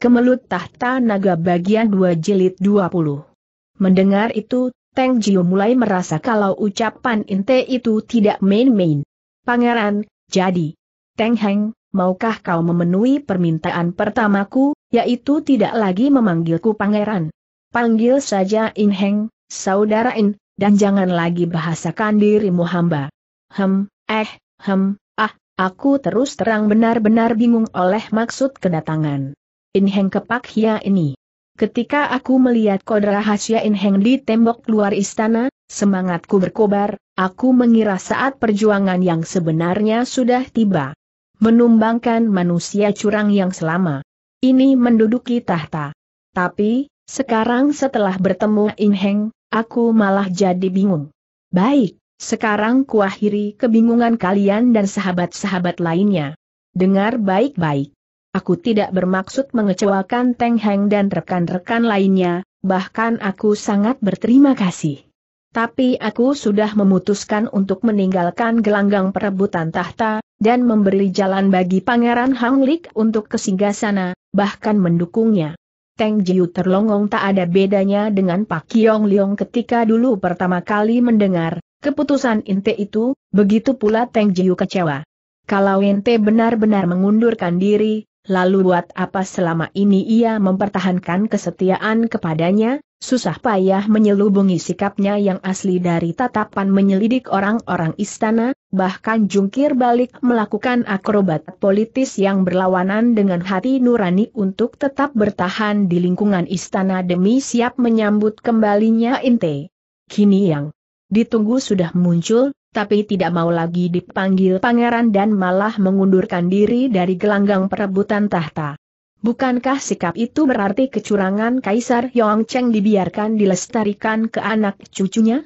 Kemelut Tahta Naga bagian 2 jilid 20. Mendengar itu, Teng Jio mulai merasa kalau ucapan Inte itu tidak main-main. Pangeran, jadi. Teng Heng, maukah kau memenuhi permintaan pertamaku, yaitu tidak lagi memanggilku pangeran? Panggil saja In Heng, saudara In, dan jangan lagi bahasakan dirimu hamba. Hem, eh, hem, ah, aku terus terang benar-benar bingung oleh maksud kedatangan Inheng kepak hia ini. Ketika aku melihat kode rahasia Inheng di tembok luar istana, semangatku berkobar, aku mengira saat perjuangan yang sebenarnya sudah tiba. Menumbangkan manusia curang yang selama ini menduduki tahta. Tapi, sekarang setelah bertemu Inheng, aku malah jadi bingung. Baik, sekarang kuakhiri kebingungan kalian dan sahabat-sahabat lainnya. Dengar baik-baik. Aku tidak bermaksud mengecewakan Teng Heng dan rekan-rekan lainnya, bahkan aku sangat berterima kasih. Tapi aku sudah memutuskan untuk meninggalkan gelanggang perebutan tahta, dan memberi jalan bagi Pangeran Hang Hanglik untuk ke sana, bahkan mendukungnya. Teng Jiu terlongong tak ada bedanya dengan Pak Kiong Liong ketika dulu pertama kali mendengar, keputusan Inte itu, begitu pula Teng Jiu kecewa. Kalau Inte benar-benar mengundurkan diri, lalu buat apa selama ini ia mempertahankan kesetiaan kepadanya, susah payah menyelubungi sikapnya yang asli dari tatapan menyelidik orang-orang istana, bahkan jungkir balik melakukan akrobat politis yang berlawanan dengan hati nurani untuk tetap bertahan di lingkungan istana demi siap menyambut kembalinya Inte. Kini yang ditunggu sudah muncul, tapi tidak mau lagi dipanggil pangeran dan malah mengundurkan diri dari gelanggang perebutan tahta. Bukankah sikap itu berarti kecurangan Kaisar Yong Cheng dibiarkan dilestarikan ke anak cucunya?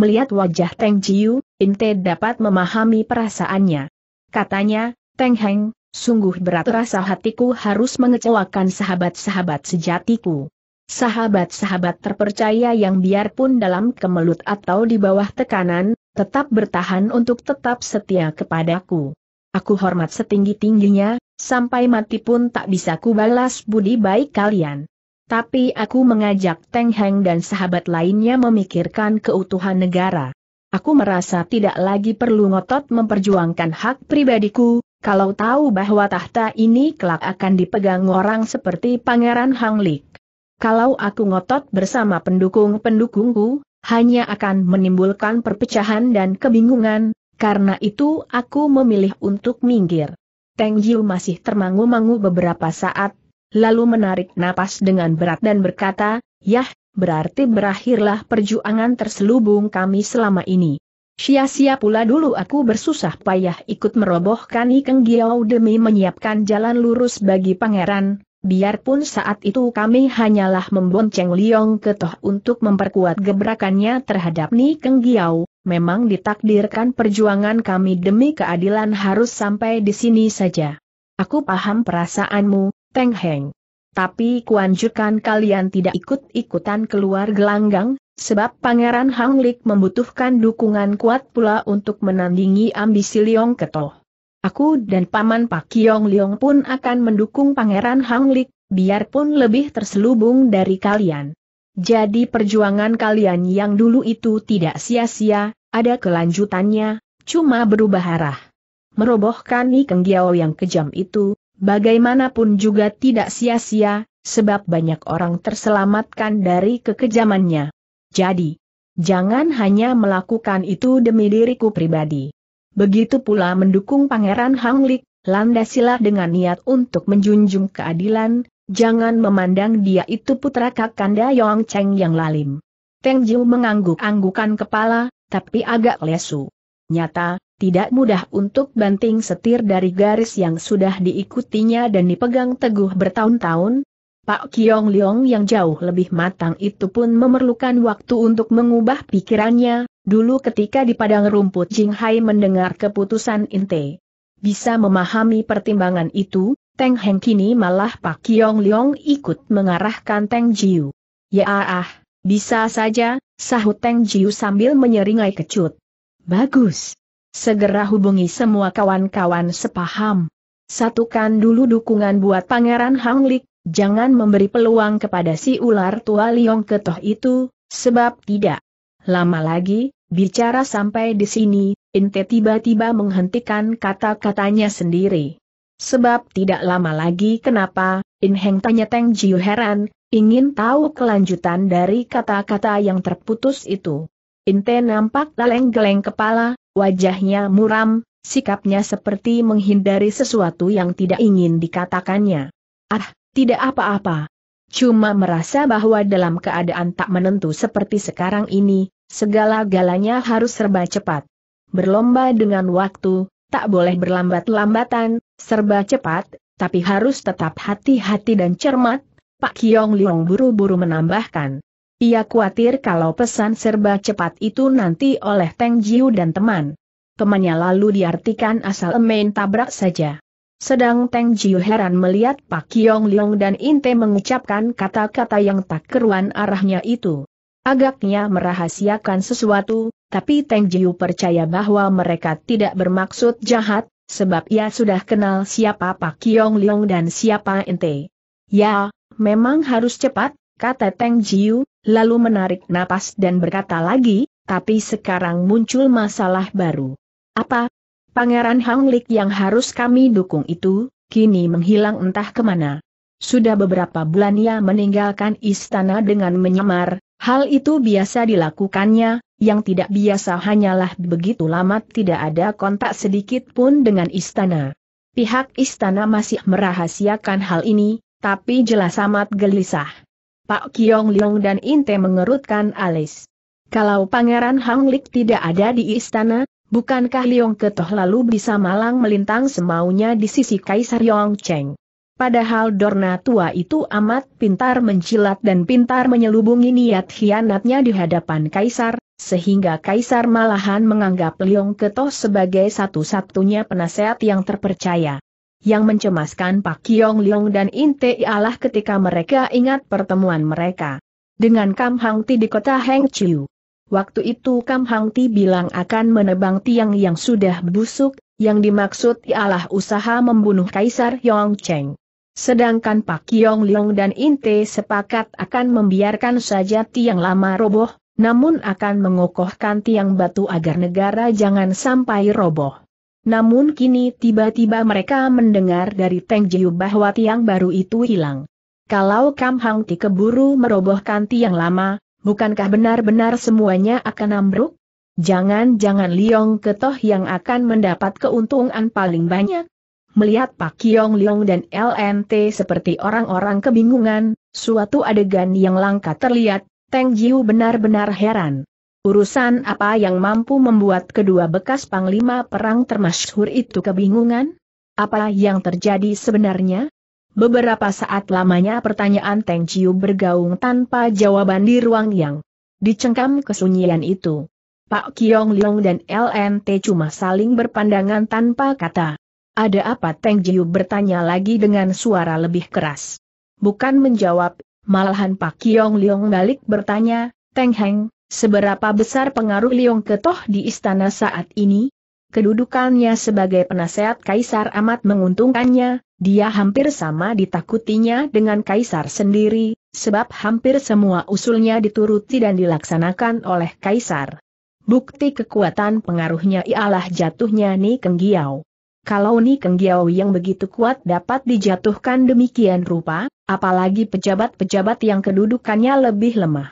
Melihat wajah Teng Jiu, Inte dapat memahami perasaannya. Katanya, Teng Heng, sungguh berat rasa hatiku harus mengecewakan sahabat-sahabat sejatiku. Sahabat-sahabat terpercaya yang biarpun dalam kemelut atau di bawah tekanan, tetap bertahan untuk tetap setia kepadaku. Aku hormat setinggi-tingginya, sampai mati pun tak bisa kubalas budi baik kalian. Tapi aku mengajak Teng Heng dan sahabat lainnya memikirkan keutuhan negara. Aku merasa tidak lagi perlu ngotot memperjuangkan hak pribadiku, kalau tahu bahwa tahta ini kelak akan dipegang orang seperti Pangeran Hang Lik. Kalau aku ngotot bersama pendukung-pendukungku, hanya akan menimbulkan perpecahan dan kebingungan, karena itu aku memilih untuk minggir. Teng Jiu masih termangu-mangu beberapa saat, lalu menarik napas dengan berat dan berkata, Yah, berarti berakhirlah perjuangan terselubung kami selama ini. Sia-sia pula dulu aku bersusah payah ikut merobohkan Ikeng Giao demi menyiapkan jalan lurus bagi pangeran, biarpun saat itu kami hanyalah membonceng Liong Ketoh untuk memperkuat gebrakannya terhadap Ni Keng Giau, memang ditakdirkan perjuangan kami demi keadilan harus sampai di sini saja. Aku paham perasaanmu, Teng Heng. Tapi kuanjurkan kalian tidak ikut-ikutan keluar gelanggang, sebab Pangeran Hang Lik membutuhkan dukungan kuat pula untuk menandingi ambisi Liong Ketoh. Aku dan Paman Pak Kiong Liong pun akan mendukung Pangeran Hang Lik, biarpun lebih terselubung dari kalian. Jadi perjuangan kalian yang dulu itu tidak sia-sia, ada kelanjutannya, cuma berubah arah. Merobohkan Ikeng Giao yang kejam itu, bagaimanapun juga tidak sia-sia, sebab banyak orang terselamatkan dari kekejamannya. Jadi, jangan hanya melakukan itu demi diriku pribadi. Begitu pula mendukung Pangeran Hanglik, landasilah dengan niat untuk menjunjung keadilan, jangan memandang dia itu putra Kakanda Yong Cheng yang lalim. Teng Jiu mengangguk-anggukan kepala, tapi agak lesu. Nyata, tidak mudah untuk banting setir dari garis yang sudah diikutinya dan dipegang teguh bertahun-tahun, Pak Kiong Leong yang jauh lebih matang itu pun memerlukan waktu untuk mengubah pikirannya, Dulu ketika di padang rumput Jing Hai mendengar keputusan Inte. Bisa memahami pertimbangan itu, Teng Heng kini malah Pak Kiong Leong ikut mengarahkan Teng Jiu. Ya ah, ah, bisa saja, sahut Teng Jiu sambil menyeringai kecut. Bagus. Segera hubungi semua kawan-kawan sepaham. Satukan dulu dukungan buat Pangeran Hang Lik, jangan memberi peluang kepada si ular tua Leong Ketoh itu, sebab tidak Lama lagi, bicara sampai di sini, Inte tiba-tiba menghentikan kata-katanya sendiri. Sebab tidak lama lagi kenapa, Inheng tanya Teng Jiu heran, ingin tahu kelanjutan dari kata-kata yang terputus itu. Inte nampak geleng-geleng kepala, wajahnya muram, sikapnya seperti menghindari sesuatu yang tidak ingin dikatakannya. Ah, tidak apa-apa, Cuma merasa bahwa dalam keadaan tak menentu seperti sekarang ini, segala-galanya harus serba cepat. Berlomba dengan waktu, tak boleh berlambat-lambatan, serba cepat, tapi harus tetap hati-hati dan cermat, Pak Kiong Liong buru-buru menambahkan. Ia khawatir kalau pesan serba cepat itu nanti oleh Teng Jiu dan teman. Temannya lalu diartikan asal main tabrak saja. Sedang Teng Jiu heran melihat Pak Kiong Leong dan Inte mengucapkan kata-kata yang tak keruan arahnya itu. Agaknya merahasiakan sesuatu, tapi Teng Jiu percaya bahwa mereka tidak bermaksud jahat, sebab ia sudah kenal siapa Pak Kiong Leong dan siapa Inte. Ya, memang harus cepat, kata Teng Jiu, lalu menarik napas dan berkata lagi, tapi sekarang muncul masalah baru. Apa, Pangeran Hang Lik yang harus kami dukung itu, kini menghilang entah kemana. Sudah beberapa bulan ia meninggalkan istana dengan menyamar, hal itu biasa dilakukannya, yang tidak biasa hanyalah begitu lama tidak ada kontak sedikit pun dengan istana. Pihak istana masih merahasiakan hal ini, tapi jelas amat gelisah. Pak Kiong Leong dan Inte mengerutkan alis. Kalau Pangeran Hang Lik tidak ada di istana, Bukankah Liong Ketoh lalu bisa malang melintang semaunya di sisi Kaisar Yong Cheng? Padahal Dorna tua itu amat pintar mencilat dan pintar menyelubungi niat hianatnya di hadapan Kaisar, sehingga Kaisar malahan menganggap Liong Ketoh sebagai satu-satunya penasehat yang terpercaya. Yang mencemaskan Pak Kiong Liong dan Inte ialah ketika mereka ingat pertemuan mereka dengan Kam Hang Ti di kota Heng Chiu. Waktu itu Kam Hang Ti bilang akan menebang tiang yang sudah busuk, yang dimaksud ialah usaha membunuh Kaisar Yong Cheng. Sedangkan Pak Yong Leong dan Inte sepakat akan membiarkan saja tiang lama roboh, namun akan mengokohkan tiang batu agar negara jangan sampai roboh. Namun kini tiba-tiba mereka mendengar dari Teng Jiu bahwa tiang baru itu hilang. Kalau Kam Hang Ti keburu merobohkan tiang lama, Bukankah benar-benar semuanya akan ambruk? Jangan-jangan Liong Ketoh yang akan mendapat keuntungan paling banyak? Melihat Pak Kiong Liong dan LNT seperti orang-orang kebingungan, suatu adegan yang langka terlihat, Teng Jiu benar-benar heran. Urusan apa yang mampu membuat kedua bekas panglima perang termasyhur itu kebingungan? Apa yang terjadi sebenarnya? Beberapa saat lamanya pertanyaan Teng Chiu bergaung tanpa jawaban di ruang yang dicengkam kesunyian itu. Pak Kiong Leong dan LNT cuma saling berpandangan tanpa kata. Ada apa Teng Jiu bertanya lagi dengan suara lebih keras. Bukan menjawab, malahan Pak Kiong Leong balik bertanya, Teng Heng, seberapa besar pengaruh Leong Ketoh di istana saat ini? Kedudukannya sebagai penasehat kaisar amat menguntungkannya, dia hampir sama ditakutinya dengan kaisar sendiri, sebab hampir semua usulnya dituruti dan dilaksanakan oleh kaisar. Bukti kekuatan pengaruhnya ialah jatuhnya Ni Kenggiao. Kalau Ni Kenggiao yang begitu kuat dapat dijatuhkan demikian rupa, apalagi pejabat-pejabat yang kedudukannya lebih lemah.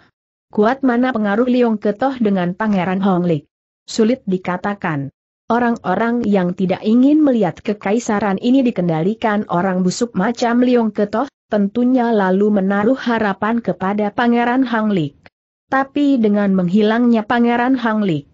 Kuat mana pengaruh Liong Ketoh dengan Pangeran Hong Honglik? Sulit dikatakan. Orang-orang yang tidak ingin melihat kekaisaran ini dikendalikan orang busuk macam Liong Ketoh, tentunya lalu menaruh harapan kepada Pangeran Hanglik. Tapi dengan menghilangnya Pangeran Hanglik,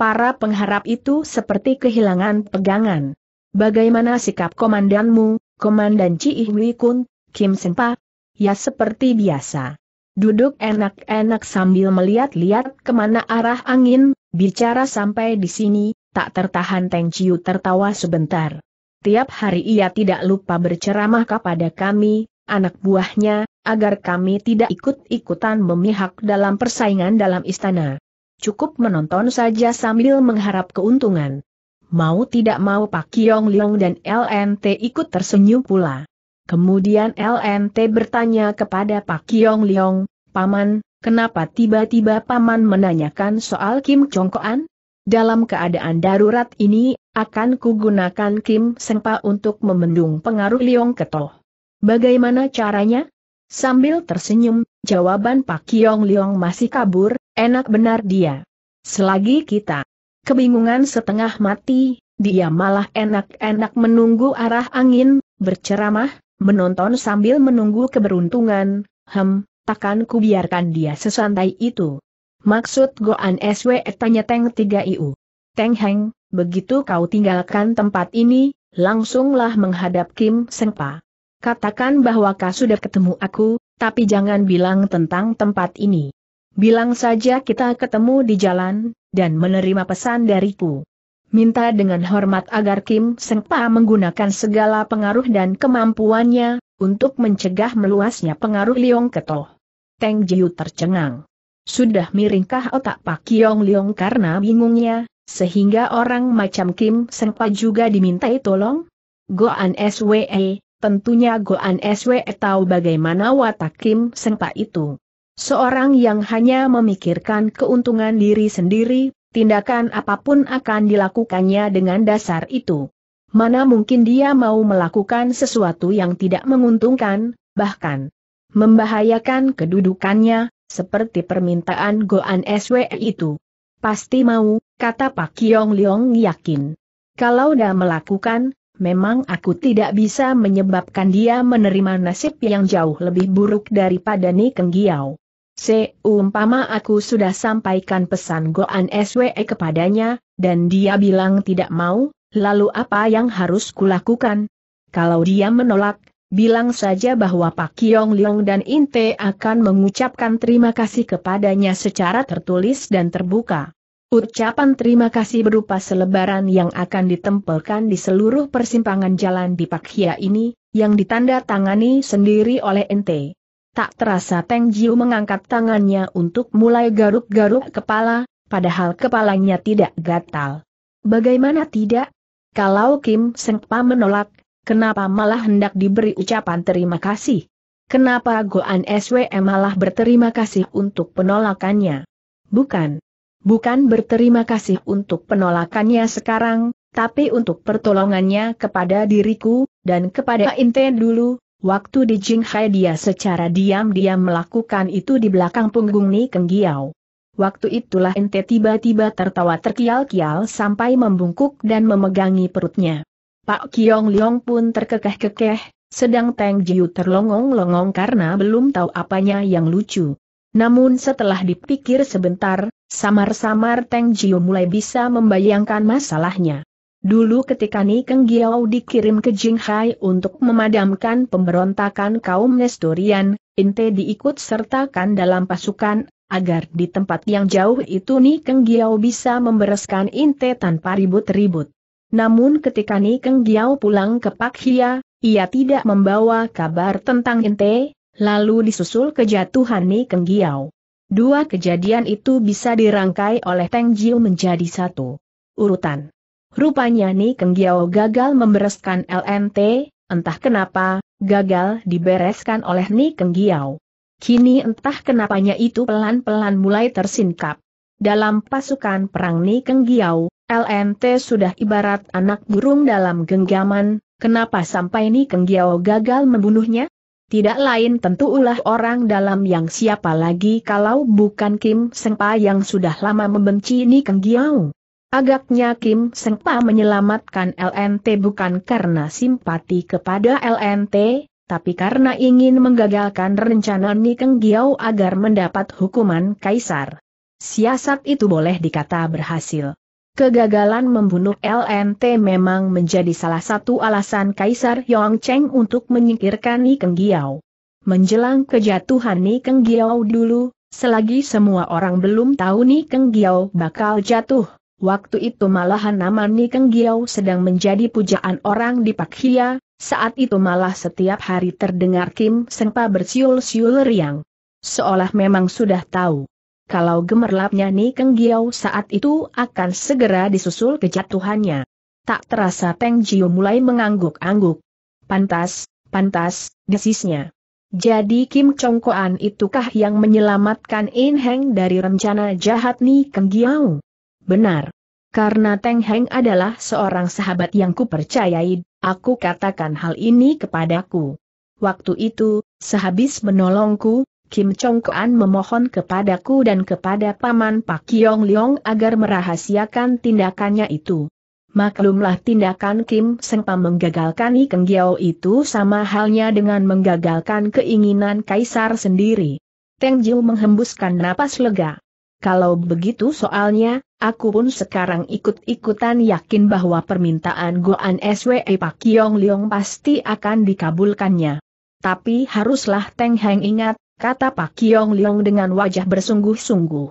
para pengharap itu seperti kehilangan pegangan. Bagaimana sikap komandanmu, Komandan Chi Hui Kun, Kim Senpa? Ya seperti biasa. Duduk enak-enak sambil melihat-lihat kemana arah angin, bicara sampai di sini, Tak tertahan Teng Chiu tertawa sebentar. Tiap hari ia tidak lupa berceramah kepada kami, anak buahnya, agar kami tidak ikut-ikutan memihak dalam persaingan dalam istana. Cukup menonton saja sambil mengharap keuntungan. Mau tidak mau Pak Kiong Leong dan LNT ikut tersenyum pula. Kemudian LNT bertanya kepada Pak Kiong Leong, Paman, kenapa tiba-tiba Paman menanyakan soal Kim Jongkoan? Dalam keadaan darurat ini, akan kugunakan Kim Sengpa untuk memendung pengaruh Liong Ketoh. Bagaimana caranya? Sambil tersenyum, jawaban Pak Kiong Liong masih kabur, enak benar dia. Selagi kita kebingungan setengah mati, dia malah enak-enak menunggu arah angin, berceramah, menonton sambil menunggu keberuntungan, hem, takkan kubiarkan dia sesantai itu. Maksud Goan SW tanya Teng Tiga iu Teng Heng, begitu kau tinggalkan tempat ini, langsunglah menghadap Kim Sengpa. Katakan bahwa kau sudah ketemu aku, tapi jangan bilang tentang tempat ini. Bilang saja kita ketemu di jalan, dan menerima pesan dariku. Minta dengan hormat agar Kim Sengpa menggunakan segala pengaruh dan kemampuannya, untuk mencegah meluasnya pengaruh Liong Ketoh. Teng Jiu tercengang. Sudah miringkah otak Pak Kiong Leong karena bingungnya, sehingga orang macam Kim sempat juga dimintai tolong? Goan SWE, tentunya Goan SWE tahu bagaimana watak Kim Senpa itu. Seorang yang hanya memikirkan keuntungan diri sendiri, tindakan apapun akan dilakukannya dengan dasar itu. Mana mungkin dia mau melakukan sesuatu yang tidak menguntungkan, bahkan membahayakan kedudukannya, seperti permintaan Goan SW itu. Pasti mau, kata Pak Kiong Leong yakin. Kalau dah melakukan, memang aku tidak bisa menyebabkan dia menerima nasib yang jauh lebih buruk daripada Ni Giao. Seumpama aku sudah sampaikan pesan Goan SWE kepadanya, dan dia bilang tidak mau, lalu apa yang harus kulakukan? Kalau dia menolak, bilang saja bahwa Pak Kiong Leong dan Inte akan mengucapkan terima kasih kepadanya secara tertulis dan terbuka. Ucapan terima kasih berupa selebaran yang akan ditempelkan di seluruh persimpangan jalan di Pak Hia ini, yang ditandatangani sendiri oleh Inte. Tak terasa Teng Jiu mengangkat tangannya untuk mulai garuk-garuk kepala, padahal kepalanya tidak gatal. Bagaimana tidak? Kalau Kim Sengpa menolak, Kenapa malah hendak diberi ucapan terima kasih? Kenapa Goan SWM malah berterima kasih untuk penolakannya? Bukan. Bukan berterima kasih untuk penolakannya sekarang, tapi untuk pertolongannya kepada diriku, dan kepada Inten dulu, waktu di Jinghai dia secara diam-diam melakukan itu di belakang punggung Ni Kenggiao. Waktu itulah Inte tiba-tiba tertawa terkial-kial sampai membungkuk dan memegangi perutnya. Pak Kiong Liong pun terkekeh-kekeh, sedang Teng Jiu terlongong-longong karena belum tahu apanya yang lucu. Namun setelah dipikir sebentar, samar-samar Teng Jiu mulai bisa membayangkan masalahnya. Dulu ketika Nikeng Giao dikirim ke Jinghai untuk memadamkan pemberontakan kaum Nestorian, Inte diikut sertakan dalam pasukan, agar di tempat yang jauh itu Nikeng Giao bisa membereskan Inte tanpa ribut-ribut. Namun ketika Nikeng Giao pulang ke Pak Hia, ia tidak membawa kabar tentang Inte, lalu disusul kejatuhan Nikeng Giao. Dua kejadian itu bisa dirangkai oleh Teng Jiu menjadi satu urutan. Rupanya Nikeng Giao gagal membereskan LNT, entah kenapa, gagal dibereskan oleh Nikeng Giao. Kini entah kenapanya itu pelan-pelan mulai tersingkap. Dalam pasukan perang Nikeng Giau, LNT sudah ibarat anak burung dalam genggaman, kenapa sampai Nikeng Giau gagal membunuhnya? Tidak lain tentu ulah orang dalam yang siapa lagi kalau bukan Kim Sengpa yang sudah lama membenci Nikeng Giau. Agaknya Kim Sengpa menyelamatkan LNT bukan karena simpati kepada LNT, tapi karena ingin menggagalkan rencana Nikeng Giau agar mendapat hukuman kaisar siasat itu boleh dikata berhasil. Kegagalan membunuh LNT memang menjadi salah satu alasan Kaisar Yongcheng untuk menyingkirkan Keng Giao. Menjelang kejatuhan Keng Giao dulu, selagi semua orang belum tahu Keng Giao bakal jatuh, waktu itu malahan nama Keng Giao sedang menjadi pujaan orang di Pak Hia, saat itu malah setiap hari terdengar Kim Sengpa bersiul-siul riang. Seolah memang sudah tahu kalau gemerlapnya Ni Keng Giao saat itu akan segera disusul kejatuhannya. Tak terasa Teng Jiu mulai mengangguk-angguk. Pantas, pantas, desisnya. Jadi Kim Chong Koan itukah yang menyelamatkan In Heng dari rencana jahat Ni Keng Giao? Benar. Karena Teng Heng adalah seorang sahabat yang kupercayai, aku katakan hal ini kepadaku. Waktu itu, sehabis menolongku, Kim Chong Kuan memohon kepadaku dan kepada Paman Pak Yong Leong agar merahasiakan tindakannya itu. Maklumlah tindakan Kim Sengpa menggagalkan Ikeng Giao itu sama halnya dengan menggagalkan keinginan Kaisar sendiri. Teng Jiu menghembuskan napas lega. Kalau begitu soalnya, aku pun sekarang ikut-ikutan yakin bahwa permintaan Goan SWE Pak Yong Leong pasti akan dikabulkannya. Tapi haruslah Teng Heng ingat, kata Pak Kiong Leong dengan wajah bersungguh-sungguh.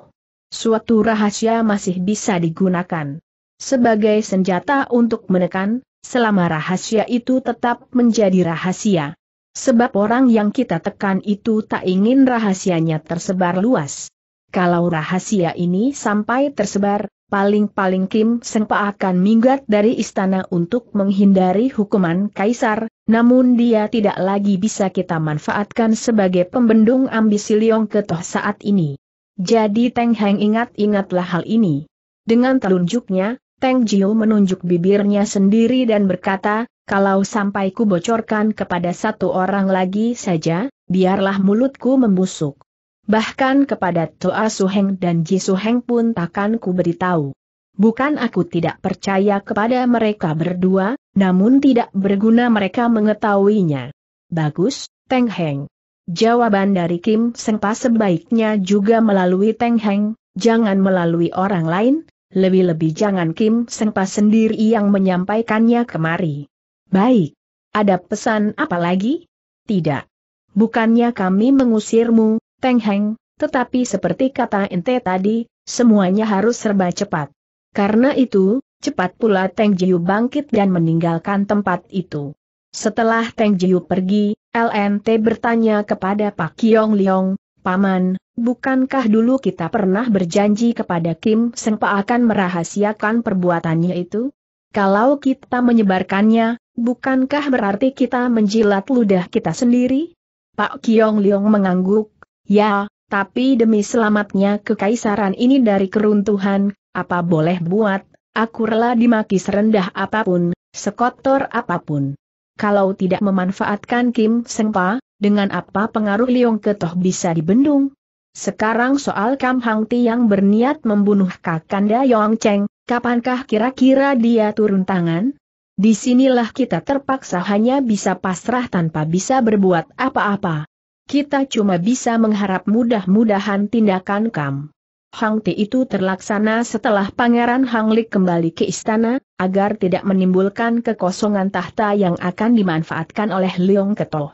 Suatu rahasia masih bisa digunakan sebagai senjata untuk menekan, selama rahasia itu tetap menjadi rahasia. Sebab orang yang kita tekan itu tak ingin rahasianya tersebar luas. Kalau rahasia ini sampai tersebar, paling-paling Kim Sengpa akan minggat dari istana untuk menghindari hukuman kaisar, namun dia tidak lagi bisa kita manfaatkan sebagai pembendung ambisi Liong Ketoh saat ini. Jadi Teng Heng ingat-ingatlah hal ini. Dengan telunjuknya, Teng Jiu menunjuk bibirnya sendiri dan berkata, kalau sampai ku bocorkan kepada satu orang lagi saja, biarlah mulutku membusuk. Bahkan kepada Toa Suheng dan Ji Suheng pun takkan ku beritahu. Bukan aku tidak percaya kepada mereka berdua, namun tidak berguna mereka mengetahuinya. Bagus, Teng Heng. Jawaban dari Kim Sengpa sebaiknya juga melalui Teng Heng, jangan melalui orang lain, lebih-lebih jangan Kim Sengpa sendiri yang menyampaikannya kemari. Baik. Ada pesan apa lagi? Tidak. Bukannya kami mengusirmu, Teng Heng, tetapi seperti kata ente tadi, semuanya harus serba cepat. Karena itu, cepat pula Teng Jiu bangkit dan meninggalkan tempat itu. Setelah Teng Jiu pergi, LNT bertanya kepada Pak Kiong Liong, Paman, bukankah dulu kita pernah berjanji kepada Kim Sengpa akan merahasiakan perbuatannya itu? Kalau kita menyebarkannya, bukankah berarti kita menjilat ludah kita sendiri? Pak Kiong Liong mengangguk, Ya, tapi demi selamatnya kekaisaran ini dari keruntuhan, apa boleh buat, aku rela dimaki serendah apapun, sekotor apapun. Kalau tidak memanfaatkan Kim Sengpa, dengan apa pengaruh Liong Ketoh bisa dibendung? Sekarang soal Kam Hang Ti yang berniat membunuh Kakanda Yong Cheng, kapankah kira-kira dia turun tangan? Disinilah kita terpaksa hanya bisa pasrah tanpa bisa berbuat apa-apa. Kita cuma bisa mengharap mudah-mudahan tindakan Kam. Hang Ti itu terlaksana setelah Pangeran Hang Lik kembali ke istana, agar tidak menimbulkan kekosongan tahta yang akan dimanfaatkan oleh Leong Keto.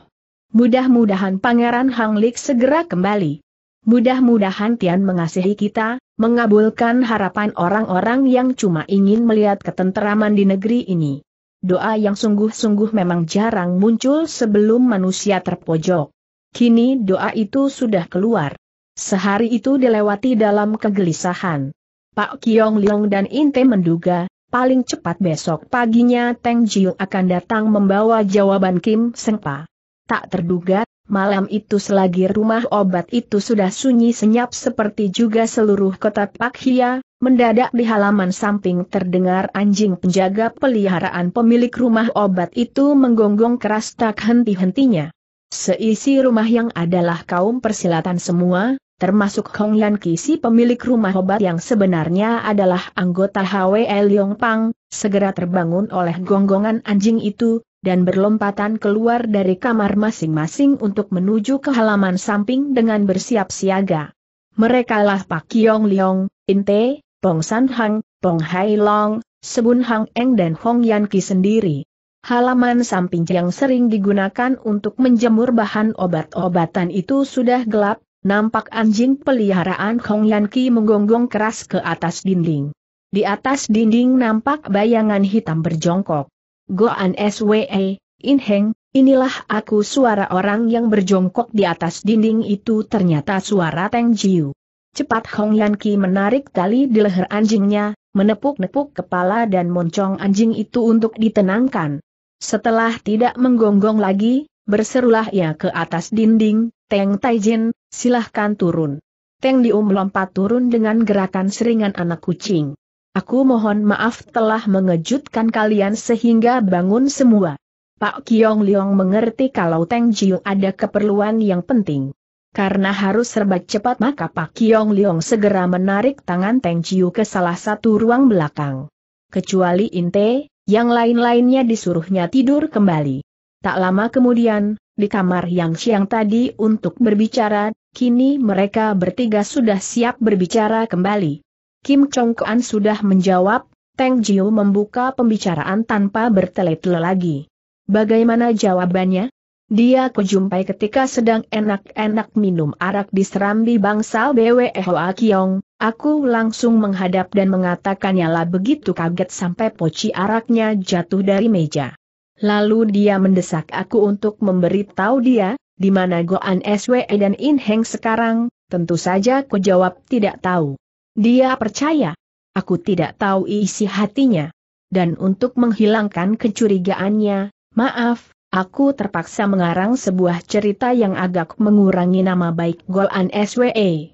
Mudah-mudahan Pangeran Hang Lik segera kembali. Mudah-mudahan Tian mengasihi kita, mengabulkan harapan orang-orang yang cuma ingin melihat ketenteraman di negeri ini. Doa yang sungguh-sungguh memang jarang muncul sebelum manusia terpojok. Kini doa itu sudah keluar. Sehari itu dilewati dalam kegelisahan. Pak Kiong Leong dan Inte menduga, paling cepat besok paginya Teng Jiu akan datang membawa jawaban Kim Sengpa. Tak terduga, malam itu selagi rumah obat itu sudah sunyi senyap seperti juga seluruh kota Pak Hia, mendadak di halaman samping terdengar anjing penjaga peliharaan pemilik rumah obat itu menggonggong keras tak henti-hentinya. Seisi rumah yang adalah kaum persilatan semua, termasuk Hong Yan Kisi pemilik rumah obat yang sebenarnya adalah anggota HWL Yong Pang, segera terbangun oleh gonggongan anjing itu, dan berlompatan keluar dari kamar masing-masing untuk menuju ke halaman samping dengan bersiap siaga. Mereka lah Pak Yong Leong, Inte, Pong San Hang, Pong Hai Long, Sebun Hang Eng dan Hong Yan Ki sendiri. Halaman samping yang sering digunakan untuk menjemur bahan obat-obatan itu sudah gelap, nampak anjing peliharaan Hong Yan menggonggong keras ke atas dinding. Di atas dinding nampak bayangan hitam berjongkok. Goan SWE, In Heng, inilah aku suara orang yang berjongkok di atas dinding itu ternyata suara Teng Jiu. Cepat Hong Yan menarik tali di leher anjingnya, menepuk-nepuk kepala dan moncong anjing itu untuk ditenangkan. Setelah tidak menggonggong lagi, berserulah ia ke atas dinding, Teng Taijin, silahkan turun. Teng Dium melompat turun dengan gerakan seringan anak kucing. Aku mohon maaf telah mengejutkan kalian sehingga bangun semua. Pak Kiong Liong mengerti kalau Teng Jiu ada keperluan yang penting. Karena harus serba cepat maka Pak Kiong Liong segera menarik tangan Teng Jiu ke salah satu ruang belakang. Kecuali Inte, yang lain-lainnya disuruhnya tidur kembali. Tak lama kemudian, di kamar yang siang tadi untuk berbicara, kini mereka bertiga sudah siap berbicara kembali. Kim Chong Kuan sudah menjawab, Teng Jiu membuka pembicaraan tanpa bertele-tele lagi. Bagaimana jawabannya? Dia kujumpai ketika sedang enak-enak minum arak di serambi bangsa BWE Hoa Kiong, aku langsung menghadap dan mengatakannya lah begitu kaget sampai poci araknya jatuh dari meja. Lalu dia mendesak aku untuk memberitahu dia, di mana Goan SWE dan In Heng sekarang, tentu saja ku jawab tidak tahu. Dia percaya. Aku tidak tahu isi hatinya. Dan untuk menghilangkan kecurigaannya, maaf, aku terpaksa mengarang sebuah cerita yang agak mengurangi nama baik Goan SWE.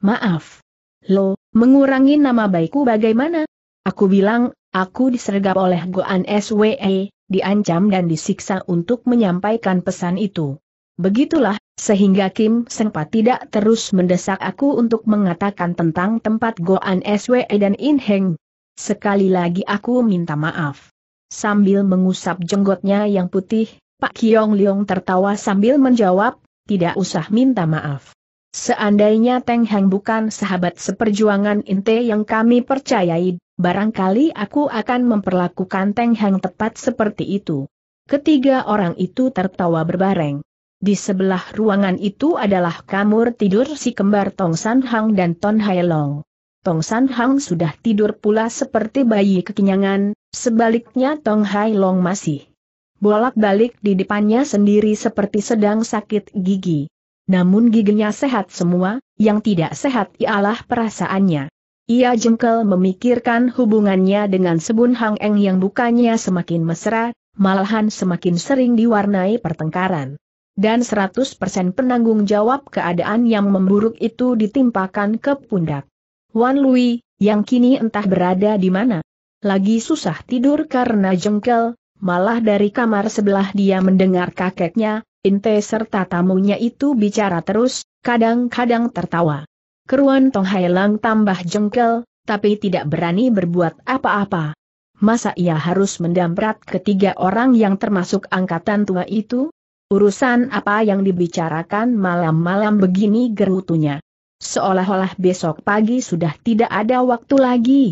Maaf. Lo, mengurangi nama baikku bagaimana? Aku bilang, aku disergap oleh Goan SWE, diancam dan disiksa untuk menyampaikan pesan itu. Begitulah, sehingga Kim sempat tidak terus mendesak aku untuk mengatakan tentang tempat Goan SWE dan In Heng. Sekali lagi aku minta maaf. Sambil mengusap jenggotnya yang putih, Pak Kiong Liong tertawa sambil menjawab, tidak usah minta maaf. Seandainya Teng Hang bukan sahabat seperjuangan Inte yang kami percayai, barangkali aku akan memperlakukan Teng Hang tepat seperti itu. Ketiga orang itu tertawa berbareng. Di sebelah ruangan itu adalah kamur tidur si kembar Tong San Hang dan Ton Hai Long. Tong San Hang sudah tidur pula seperti bayi kekenyangan, sebaliknya Tong Hai Long masih bolak-balik di depannya sendiri seperti sedang sakit gigi. Namun giginya sehat semua, yang tidak sehat ialah perasaannya. Ia jengkel memikirkan hubungannya dengan Sebun Hang Eng yang bukannya semakin mesra, malahan semakin sering diwarnai pertengkaran dan 100% penanggung jawab keadaan yang memburuk itu ditimpakan ke pundak. Wan Lui, yang kini entah berada di mana. Lagi susah tidur karena jengkel, malah dari kamar sebelah dia mendengar kakeknya, Inte serta tamunya itu bicara terus, kadang-kadang tertawa. Keruan Tong Hai Lang tambah jengkel, tapi tidak berani berbuat apa-apa. Masa ia harus mendamprat ketiga orang yang termasuk angkatan tua itu? Urusan apa yang dibicarakan malam-malam begini gerutunya? Seolah-olah besok pagi sudah tidak ada waktu lagi.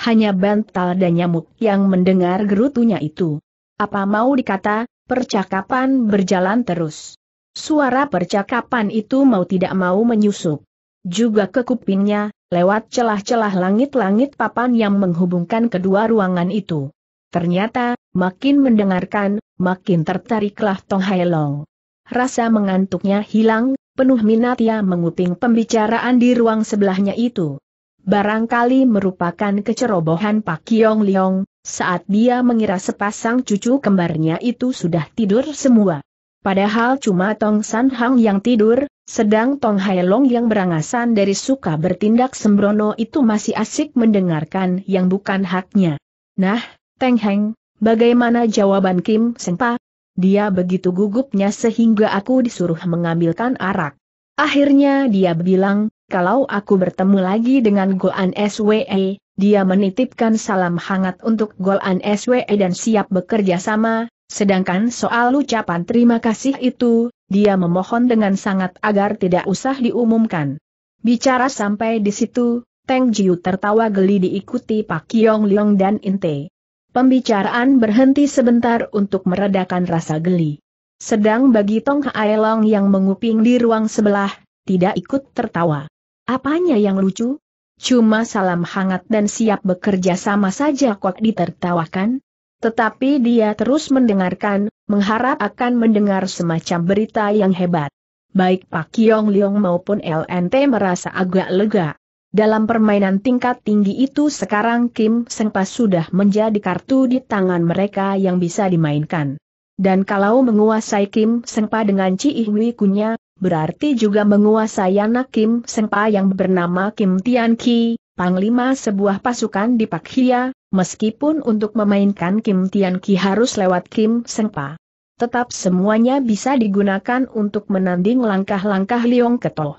Hanya bantal dan nyamuk yang mendengar gerutunya itu. Apa mau dikata, percakapan berjalan terus. Suara percakapan itu mau tidak mau menyusup. Juga ke kupingnya, lewat celah-celah langit-langit papan yang menghubungkan kedua ruangan itu. Ternyata, makin mendengarkan, makin tertariklah Tong Hai Long. Rasa mengantuknya hilang, penuh minat ia menguping pembicaraan di ruang sebelahnya itu. Barangkali merupakan kecerobohan Pak Kiong Liong, saat dia mengira sepasang cucu kembarnya itu sudah tidur semua. Padahal cuma Tong San Hang yang tidur, sedang Tong Hai Long yang berangasan dari suka bertindak sembrono itu masih asik mendengarkan yang bukan haknya. Nah, Teng Heng, bagaimana jawaban Kim Sengpa? dia begitu gugupnya sehingga aku disuruh mengambilkan arak. Akhirnya dia bilang, kalau aku bertemu lagi dengan Goan SWE, dia menitipkan salam hangat untuk Goan SWE dan siap bekerja sama, sedangkan soal ucapan terima kasih itu, dia memohon dengan sangat agar tidak usah diumumkan. Bicara sampai di situ, Teng Jiu tertawa geli diikuti Pak Yong Leong dan Inte. Pembicaraan berhenti sebentar untuk meredakan rasa geli. Sedang bagi Tong Haelong yang menguping di ruang sebelah, tidak ikut tertawa. Apanya yang lucu? Cuma salam hangat dan siap bekerja sama saja kok ditertawakan? Tetapi dia terus mendengarkan, mengharap akan mendengar semacam berita yang hebat. Baik Pak Kiong Leong maupun LNT merasa agak lega. Dalam permainan tingkat tinggi itu sekarang Kim Sengpa sudah menjadi kartu di tangan mereka yang bisa dimainkan. Dan kalau menguasai Kim Sengpa dengan Ci Iwi kunya, berarti juga menguasai anak Kim Sengpa yang bernama Kim Tian Ki, panglima sebuah pasukan di Pak Hia, meskipun untuk memainkan Kim Tian Ki harus lewat Kim Sengpa tetap semuanya bisa digunakan untuk menanding langkah-langkah Liong Ketoh.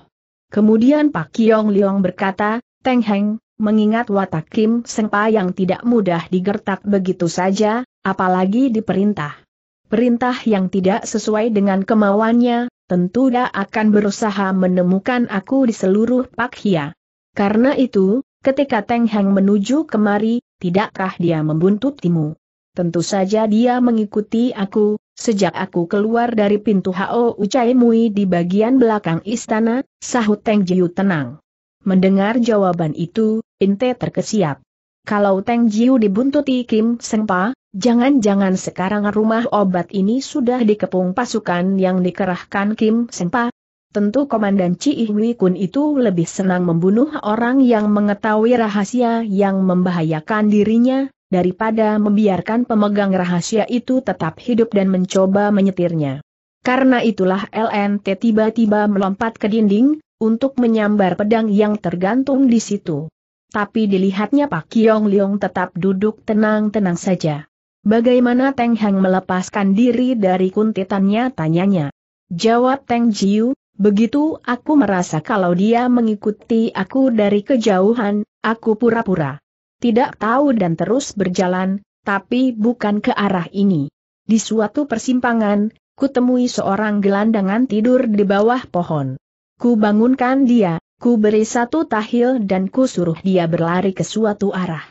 Kemudian Pak Kiong Liong berkata, Teng Heng, mengingat watak Kim Sengpa yang tidak mudah digertak begitu saja, apalagi diperintah. Perintah yang tidak sesuai dengan kemauannya, tentu dia akan berusaha menemukan aku di seluruh Pak Hia. Karena itu, ketika Teng Heng menuju kemari, tidakkah dia membuntutimu? Tentu saja dia mengikuti aku, Sejak aku keluar dari pintu Hao Ucai Mui di bagian belakang istana, sahut Teng Jiu tenang. Mendengar jawaban itu, Inte terkesiap. Kalau Teng Jiu dibuntuti Kim Sengpa, jangan-jangan sekarang rumah obat ini sudah dikepung pasukan yang dikerahkan Kim Sengpa. Tentu Komandan Chi Hui Kun itu lebih senang membunuh orang yang mengetahui rahasia yang membahayakan dirinya, daripada membiarkan pemegang rahasia itu tetap hidup dan mencoba menyetirnya. Karena itulah LNT tiba-tiba melompat ke dinding, untuk menyambar pedang yang tergantung di situ. Tapi dilihatnya Pak Kiong Leong tetap duduk tenang-tenang saja. Bagaimana Teng Hang melepaskan diri dari kuntitannya tanyanya. Jawab Teng Jiu, begitu aku merasa kalau dia mengikuti aku dari kejauhan, aku pura-pura tidak tahu dan terus berjalan, tapi bukan ke arah ini. Di suatu persimpangan, kutemui seorang gelandangan tidur di bawah pohon. Ku bangunkan dia, ku beri satu tahil dan ku suruh dia berlari ke suatu arah.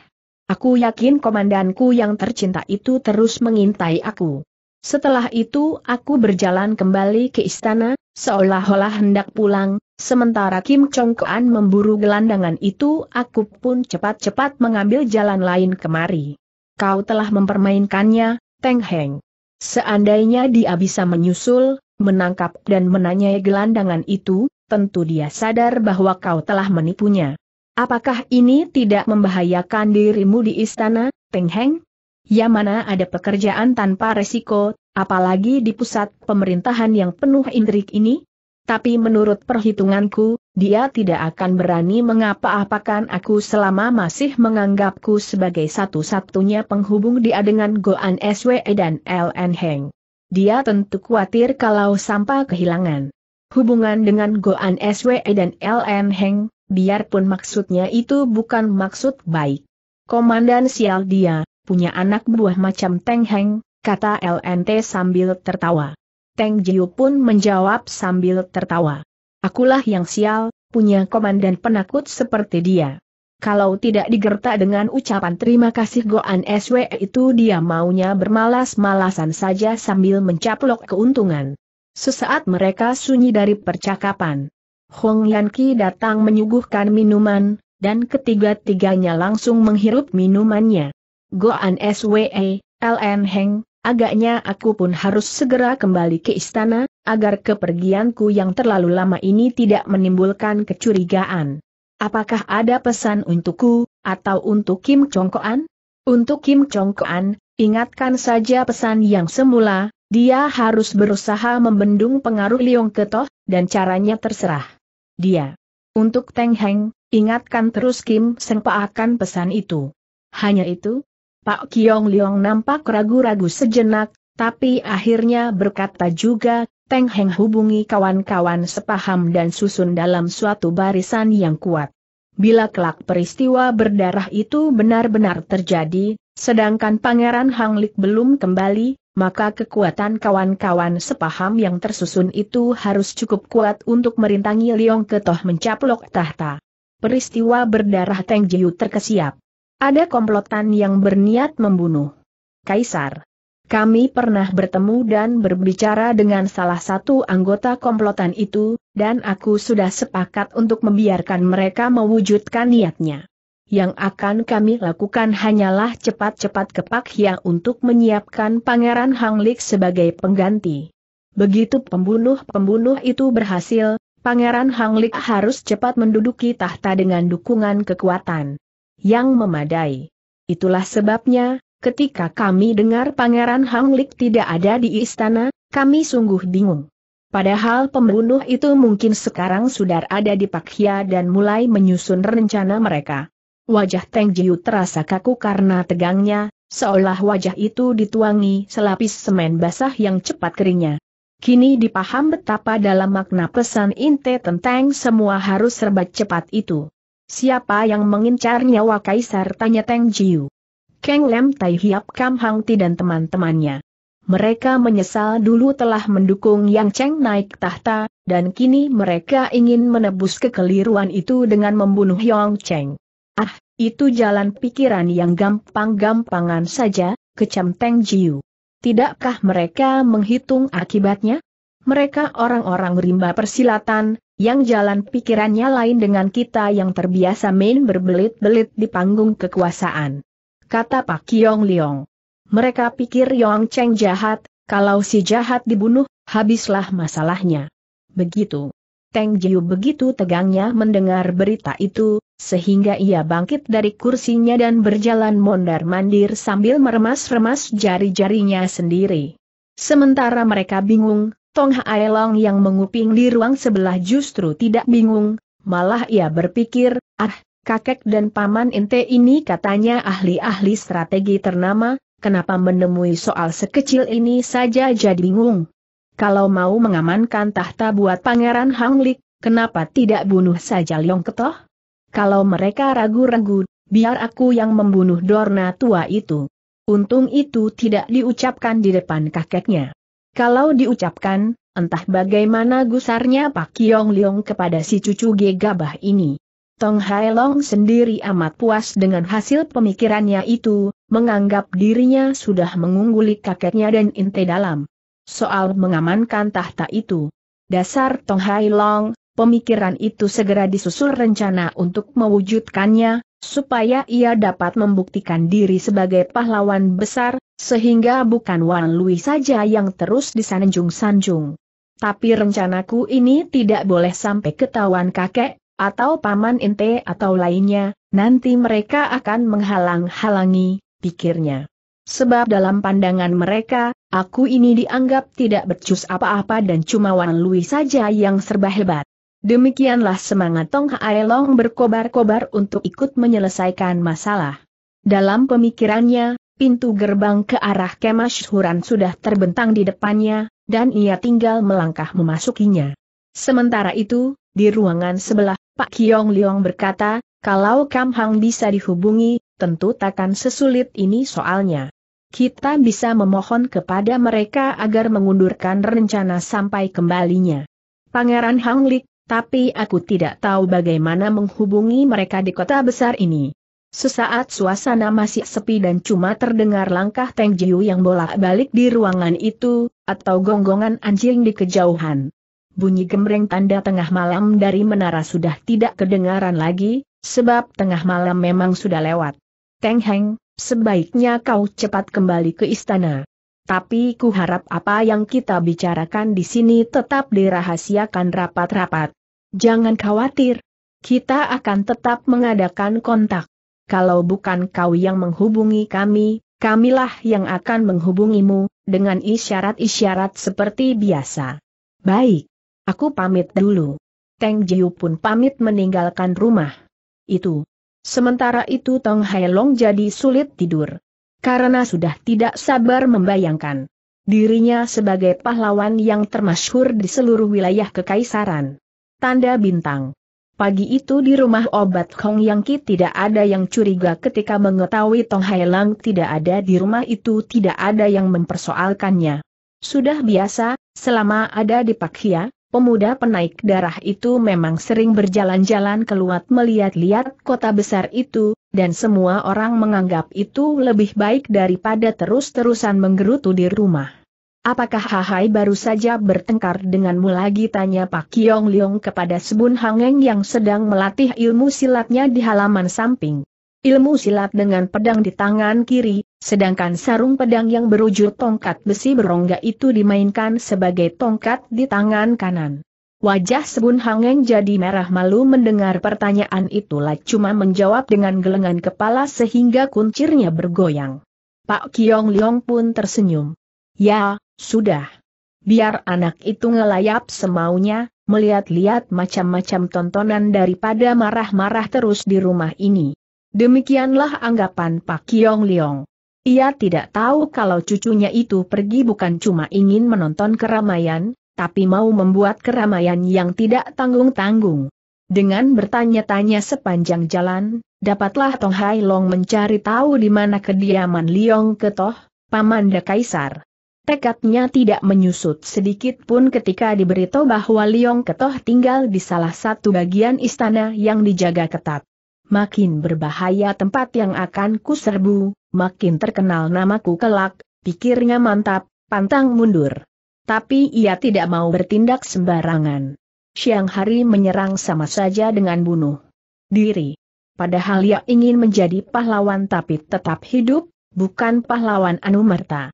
Aku yakin komandanku yang tercinta itu terus mengintai aku. Setelah itu aku berjalan kembali ke istana, Seolah-olah hendak pulang, sementara Kim Chong Kuan memburu gelandangan itu aku pun cepat-cepat mengambil jalan lain kemari. Kau telah mempermainkannya, Teng Heng. Seandainya dia bisa menyusul, menangkap dan menanyai gelandangan itu, tentu dia sadar bahwa kau telah menipunya. Apakah ini tidak membahayakan dirimu di istana, Teng Heng? Ya mana ada pekerjaan tanpa resiko, apalagi di pusat pemerintahan yang penuh intrik ini? Tapi menurut perhitunganku, dia tidak akan berani mengapa-apakan aku selama masih menganggapku sebagai satu-satunya penghubung dia dengan Goan SWE dan LN Heng. Dia tentu khawatir kalau sampai kehilangan hubungan dengan Goan SWE dan LN Heng, biarpun maksudnya itu bukan maksud baik. Komandan sial dia, punya anak buah macam Teng Heng, kata LNT sambil tertawa. Teng Jiu pun menjawab sambil tertawa. Akulah yang sial, punya komandan penakut seperti dia. Kalau tidak digertak dengan ucapan terima kasih Goan SW itu dia maunya bermalas-malasan saja sambil mencaplok keuntungan. Sesaat mereka sunyi dari percakapan. Hong Yanki datang menyuguhkan minuman, dan ketiga-tiganya langsung menghirup minumannya. Goan SWE, LN Heng, Agaknya aku pun harus segera kembali ke istana, agar kepergianku yang terlalu lama ini tidak menimbulkan kecurigaan. Apakah ada pesan untukku, atau untuk Kim Chongkoan? Untuk Kim Chongkoan, ingatkan saja pesan yang semula, dia harus berusaha membendung pengaruh Liong Ketoh, dan caranya terserah. Dia. Untuk Teng Heng, ingatkan terus Kim Sengpa akan pesan itu. Hanya itu? Pak Kiong Liong nampak ragu-ragu sejenak, tapi akhirnya berkata juga, Teng Heng hubungi kawan-kawan sepaham dan susun dalam suatu barisan yang kuat. Bila kelak peristiwa berdarah itu benar-benar terjadi, sedangkan Pangeran Hang Hanglik belum kembali, maka kekuatan kawan-kawan sepaham yang tersusun itu harus cukup kuat untuk merintangi Liong Ketoh mencaplok tahta. Peristiwa berdarah Teng Jiu terkesiap. Ada komplotan yang berniat membunuh. Kaisar. Kami pernah bertemu dan berbicara dengan salah satu anggota komplotan itu, dan aku sudah sepakat untuk membiarkan mereka mewujudkan niatnya. Yang akan kami lakukan hanyalah cepat-cepat ke Hia untuk menyiapkan Pangeran Hanglik sebagai pengganti. Begitu pembunuh-pembunuh itu berhasil, Pangeran Hanglik harus cepat menduduki tahta dengan dukungan kekuatan yang memadai. Itulah sebabnya, ketika kami dengar Pangeran Hanglik tidak ada di istana, kami sungguh bingung. Padahal pembunuh itu mungkin sekarang sudah ada di Pakhia dan mulai menyusun rencana mereka. Wajah Teng Jiu terasa kaku karena tegangnya, seolah wajah itu dituangi selapis semen basah yang cepat keringnya. Kini dipaham betapa dalam makna pesan inti tentang semua harus serba cepat itu. Siapa yang mengincar nyawa kaisar tanya Teng Jiu. Keng Lem Tai Hiap Kam Hang Ti dan teman-temannya. Mereka menyesal dulu telah mendukung Yang Cheng naik tahta, dan kini mereka ingin menebus kekeliruan itu dengan membunuh Yong Cheng. Ah, itu jalan pikiran yang gampang-gampangan saja, kecam Teng Jiu. Tidakkah mereka menghitung akibatnya? Mereka orang-orang rimba persilatan, yang jalan pikirannya lain dengan kita yang terbiasa main berbelit-belit di panggung kekuasaan. Kata Pak Kiong Liong. Mereka pikir Yong Cheng jahat, kalau si jahat dibunuh, habislah masalahnya. Begitu. Teng Jiu begitu tegangnya mendengar berita itu, sehingga ia bangkit dari kursinya dan berjalan mondar-mandir sambil meremas-remas jari-jarinya sendiri. Sementara mereka bingung, Tong Haelong yang menguping di ruang sebelah justru tidak bingung, malah ia berpikir, ah, kakek dan paman ente ini katanya ahli-ahli strategi ternama, kenapa menemui soal sekecil ini saja jadi bingung. Kalau mau mengamankan tahta buat pangeran Hang kenapa tidak bunuh saja Leong Ketoh? Kalau mereka ragu-ragu, biar aku yang membunuh Dorna tua itu. Untung itu tidak diucapkan di depan kakeknya. Kalau diucapkan, entah bagaimana gusarnya Pak Kiong Leong kepada si cucu gegabah ini. Tong Hai Long sendiri amat puas dengan hasil pemikirannya itu, menganggap dirinya sudah mengungguli kakeknya dan inte dalam soal mengamankan tahta itu. Dasar Tong Hai Long, pemikiran itu segera disusul rencana untuk mewujudkannya, supaya ia dapat membuktikan diri sebagai pahlawan besar, sehingga bukan Wan Lui saja yang terus disanjung-sanjung. Tapi rencanaku ini tidak boleh sampai ketahuan kakek, atau paman ente atau lainnya, nanti mereka akan menghalang-halangi, pikirnya. Sebab dalam pandangan mereka, aku ini dianggap tidak becus apa-apa dan cuma Wan Lui saja yang serba hebat. Demikianlah semangat Tong Hai Long berkobar-kobar untuk ikut menyelesaikan masalah. Dalam pemikirannya, pintu gerbang ke arah kemasyhuran sudah terbentang di depannya, dan ia tinggal melangkah memasukinya. Sementara itu, di ruangan sebelah, Pak Kiong Liong berkata, kalau Kam Hang bisa dihubungi, tentu takkan sesulit ini soalnya. Kita bisa memohon kepada mereka agar mengundurkan rencana sampai kembalinya. Pangeran Hang Lik, tapi aku tidak tahu bagaimana menghubungi mereka di kota besar ini. Sesaat suasana masih sepi dan cuma terdengar langkah Teng Jiu yang bolak-balik di ruangan itu, atau gonggongan anjing di kejauhan. Bunyi gemreng tanda tengah malam dari menara sudah tidak kedengaran lagi, sebab tengah malam memang sudah lewat. Teng Heng, sebaiknya kau cepat kembali ke istana. Tapi ku harap apa yang kita bicarakan di sini tetap dirahasiakan rapat-rapat. Jangan khawatir. Kita akan tetap mengadakan kontak. Kalau bukan kau yang menghubungi kami, kamilah yang akan menghubungimu, dengan isyarat-isyarat seperti biasa. Baik. Aku pamit dulu. Teng Jiu pun pamit meninggalkan rumah. Itu. Sementara itu Tong Long jadi sulit tidur karena sudah tidak sabar membayangkan dirinya sebagai pahlawan yang termasyhur di seluruh wilayah kekaisaran. Tanda bintang. Pagi itu di rumah obat Hong Yang Ki tidak ada yang curiga ketika mengetahui Tong Hai Lang tidak ada di rumah itu tidak ada yang mempersoalkannya. Sudah biasa, selama ada di Pak Hia, pemuda penaik darah itu memang sering berjalan-jalan keluar melihat-lihat kota besar itu, dan semua orang menganggap itu lebih baik daripada terus-terusan menggerutu di rumah. Apakah Hahai baru saja bertengkar denganmu lagi tanya Pak Kiong Leong kepada Sebun Hangeng yang sedang melatih ilmu silatnya di halaman samping. Ilmu silat dengan pedang di tangan kiri, sedangkan sarung pedang yang berujur tongkat besi berongga itu dimainkan sebagai tongkat di tangan kanan. Wajah Sebun Hangeng jadi merah malu mendengar pertanyaan itulah cuma menjawab dengan gelengan kepala sehingga kuncirnya bergoyang. Pak Kiong Liong pun tersenyum. Ya, sudah. Biar anak itu ngelayap semaunya, melihat-lihat macam-macam tontonan daripada marah-marah terus di rumah ini. Demikianlah anggapan Pak Kiong Liong. Ia tidak tahu kalau cucunya itu pergi bukan cuma ingin menonton keramaian, tapi mau membuat keramaian yang tidak tanggung-tanggung. Dengan bertanya-tanya sepanjang jalan, dapatlah Tong Hai Long mencari tahu di mana kediaman Liong Ketoh, Pamanda Kaisar. Tekadnya tidak menyusut sedikit pun ketika diberitahu bahwa Liong Ketoh tinggal di salah satu bagian istana yang dijaga ketat. Makin berbahaya tempat yang akan kuserbu, makin terkenal namaku kelak, pikirnya mantap, pantang mundur. Tapi ia tidak mau bertindak sembarangan. Siang hari menyerang sama saja dengan bunuh diri. Padahal ia ingin menjadi pahlawan tapi tetap hidup, bukan pahlawan anumerta.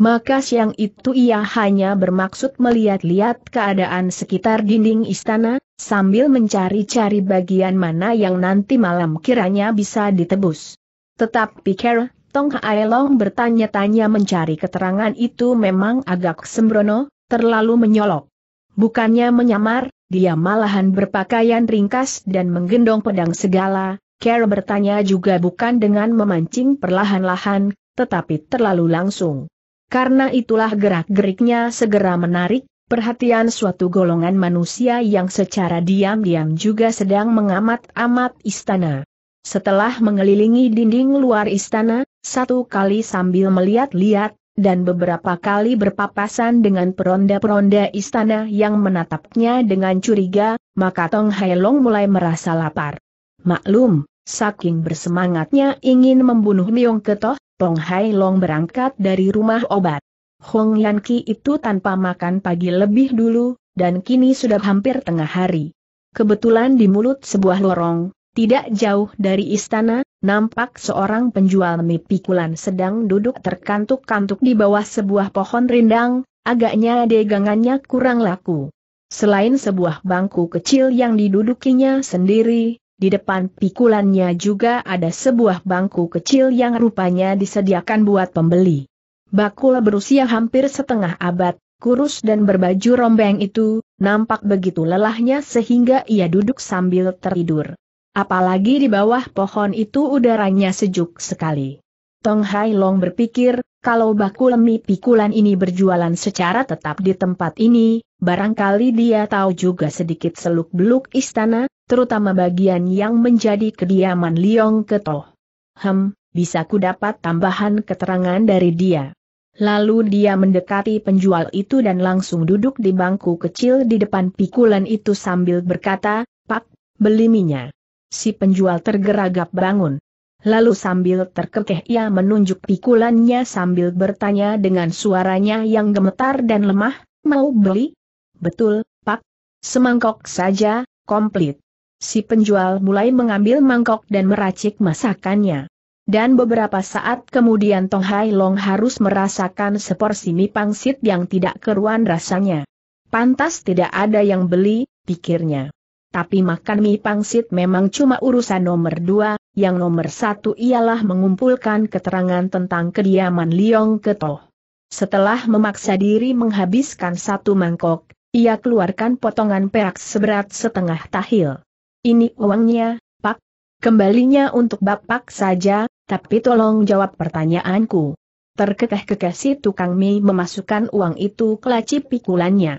Maka siang itu ia hanya bermaksud melihat-lihat keadaan sekitar dinding istana, sambil mencari-cari bagian mana yang nanti malam kiranya bisa ditebus. Tetapi pikir. Tong Long bertanya-tanya mencari keterangan itu memang agak sembrono, terlalu menyolok. Bukannya menyamar, dia malahan berpakaian ringkas dan menggendong pedang segala, Care bertanya juga bukan dengan memancing perlahan-lahan, tetapi terlalu langsung. Karena itulah gerak-geriknya segera menarik, perhatian suatu golongan manusia yang secara diam-diam juga sedang mengamat-amat istana. Setelah mengelilingi dinding luar istana, satu kali sambil melihat-lihat, dan beberapa kali berpapasan dengan peronda-peronda istana yang menatapnya dengan curiga, maka Tong Hai Long mulai merasa lapar. Maklum, saking bersemangatnya ingin membunuh Niong Ketoh, Tong Hai Long berangkat dari rumah obat. Hong Yan Ki itu tanpa makan pagi lebih dulu, dan kini sudah hampir tengah hari. Kebetulan di mulut sebuah lorong, tidak jauh dari istana, nampak seorang penjual mie pikulan sedang duduk terkantuk-kantuk di bawah sebuah pohon rindang, agaknya degangannya kurang laku. Selain sebuah bangku kecil yang didudukinya sendiri, di depan pikulannya juga ada sebuah bangku kecil yang rupanya disediakan buat pembeli. Bakul berusia hampir setengah abad, kurus dan berbaju rombeng itu, nampak begitu lelahnya sehingga ia duduk sambil tertidur. Apalagi di bawah pohon itu udaranya sejuk sekali. Tong Hai Long berpikir, kalau baku lemi pikulan ini berjualan secara tetap di tempat ini, barangkali dia tahu juga sedikit seluk-beluk istana, terutama bagian yang menjadi kediaman Liong Ketoh. Hem, bisa ku dapat tambahan keterangan dari dia. Lalu dia mendekati penjual itu dan langsung duduk di bangku kecil di depan pikulan itu sambil berkata, Pak, beli minyak si penjual tergeragap bangun. Lalu sambil terkekeh ia menunjuk pikulannya sambil bertanya dengan suaranya yang gemetar dan lemah, mau beli? Betul, Pak. Semangkok saja, komplit. Si penjual mulai mengambil mangkok dan meracik masakannya. Dan beberapa saat kemudian Tong Hai Long harus merasakan seporsi mie pangsit yang tidak keruan rasanya. Pantas tidak ada yang beli, pikirnya tapi makan mie pangsit memang cuma urusan nomor dua, yang nomor satu ialah mengumpulkan keterangan tentang kediaman Liong Keto. Setelah memaksa diri menghabiskan satu mangkok, ia keluarkan potongan perak seberat setengah tahil. Ini uangnya, Pak. Kembalinya untuk Bapak saja, tapi tolong jawab pertanyaanku. Terkekeh-kekeh si tukang mie memasukkan uang itu ke laci pikulannya.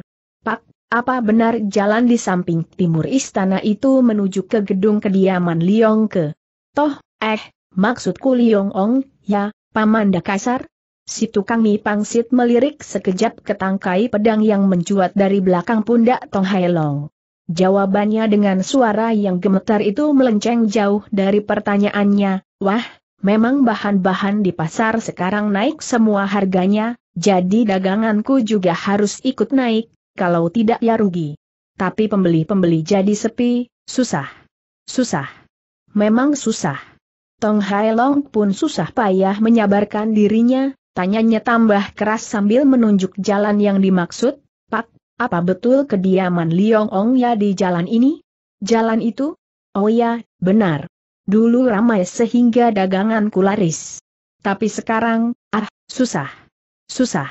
Apa benar jalan di samping timur istana itu menuju ke gedung kediaman Liong Ke? Toh, eh, maksudku Liong Ong, ya, Paman Dakasar? Si tukang mie pangsit melirik sekejap ke tangkai pedang yang mencuat dari belakang pundak Tong Hai Long. Jawabannya dengan suara yang gemetar itu melenceng jauh dari pertanyaannya, wah, memang bahan-bahan di pasar sekarang naik semua harganya, jadi daganganku juga harus ikut naik, kalau tidak ya rugi. Tapi pembeli-pembeli jadi sepi, susah. Susah. Memang susah. Tong Hai Long pun susah payah menyabarkan dirinya, tanyanya tambah keras sambil menunjuk jalan yang dimaksud, Pak, apa betul kediaman Liong Ong ya di jalan ini? Jalan itu? Oh ya, benar. Dulu ramai sehingga dagangan kularis, Tapi sekarang, ah, susah. Susah.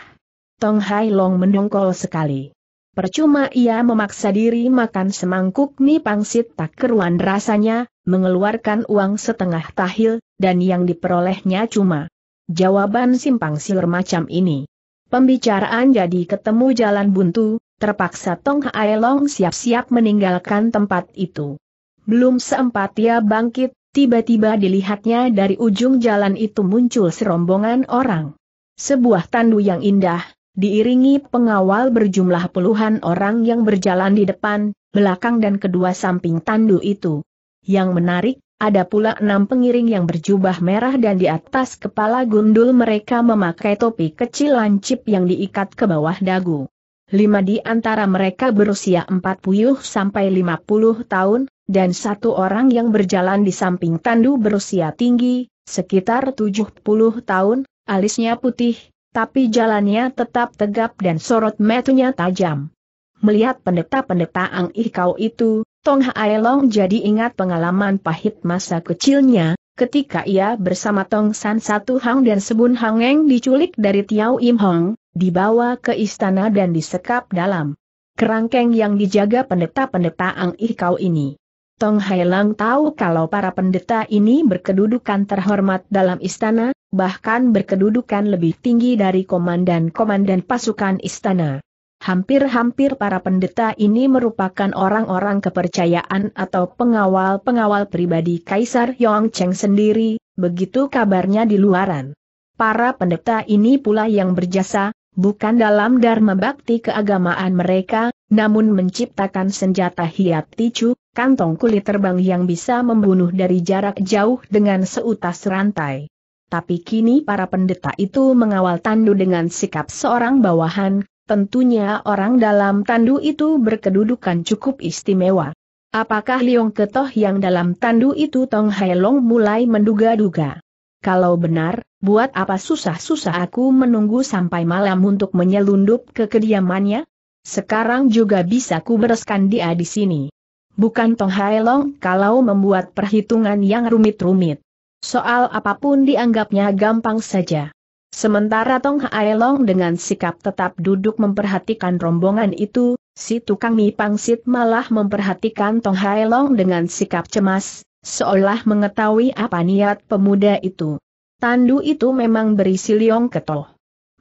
Tong Hai Long mendongkol sekali. Percuma ia memaksa diri makan semangkuk mie pangsit tak keruan rasanya, mengeluarkan uang setengah tahil, dan yang diperolehnya cuma jawaban simpang siur macam ini. Pembicaraan jadi ketemu jalan buntu, terpaksa Tong Haelong siap-siap meninggalkan tempat itu. Belum sempat ia bangkit, tiba-tiba dilihatnya dari ujung jalan itu muncul serombongan orang. Sebuah tandu yang indah, diiringi pengawal berjumlah puluhan orang yang berjalan di depan, belakang dan kedua samping tandu itu. Yang menarik, ada pula enam pengiring yang berjubah merah dan di atas kepala gundul mereka memakai topi kecil lancip yang diikat ke bawah dagu. Lima di antara mereka berusia empat puluh sampai lima puluh tahun, dan satu orang yang berjalan di samping tandu berusia tinggi, sekitar tujuh puluh tahun, alisnya putih, tapi jalannya tetap tegap dan sorot metunya tajam. Melihat pendeta-pendeta Ang Ikau itu, Tong Haelong jadi ingat pengalaman pahit masa kecilnya, ketika ia bersama Tong San Satu Hang dan Sebun Hangeng diculik dari Tiau Im Hong, dibawa ke istana dan disekap dalam kerangkeng yang dijaga pendeta-pendeta Ang Ikau ini. Tong Lang tahu kalau para pendeta ini berkedudukan terhormat dalam istana, bahkan berkedudukan lebih tinggi dari komandan-komandan pasukan istana. Hampir-hampir para pendeta ini merupakan orang-orang kepercayaan atau pengawal-pengawal pribadi Kaisar Yong Cheng sendiri, begitu kabarnya di luaran. Para pendeta ini pula yang berjasa, bukan dalam dharma bakti keagamaan mereka, namun menciptakan senjata hiat ticu, kantong kulit terbang yang bisa membunuh dari jarak jauh dengan seutas rantai. Tapi kini para pendeta itu mengawal tandu dengan sikap seorang bawahan, tentunya orang dalam tandu itu berkedudukan cukup istimewa. Apakah Liong Ketoh yang dalam tandu itu Tong Long mulai menduga-duga? Kalau benar, buat apa susah-susah aku menunggu sampai malam untuk menyelundup ke kediamannya? Sekarang juga bisa ku bereskan dia di sini. Bukan Tong Hai Long kalau membuat perhitungan yang rumit-rumit. Soal apapun dianggapnya gampang saja. Sementara Tong Hai Long dengan sikap tetap duduk memperhatikan rombongan itu, si tukang mie pangsit malah memperhatikan Tong Hai Long dengan sikap cemas, seolah mengetahui apa niat pemuda itu. Tandu itu memang berisi liong ketoh.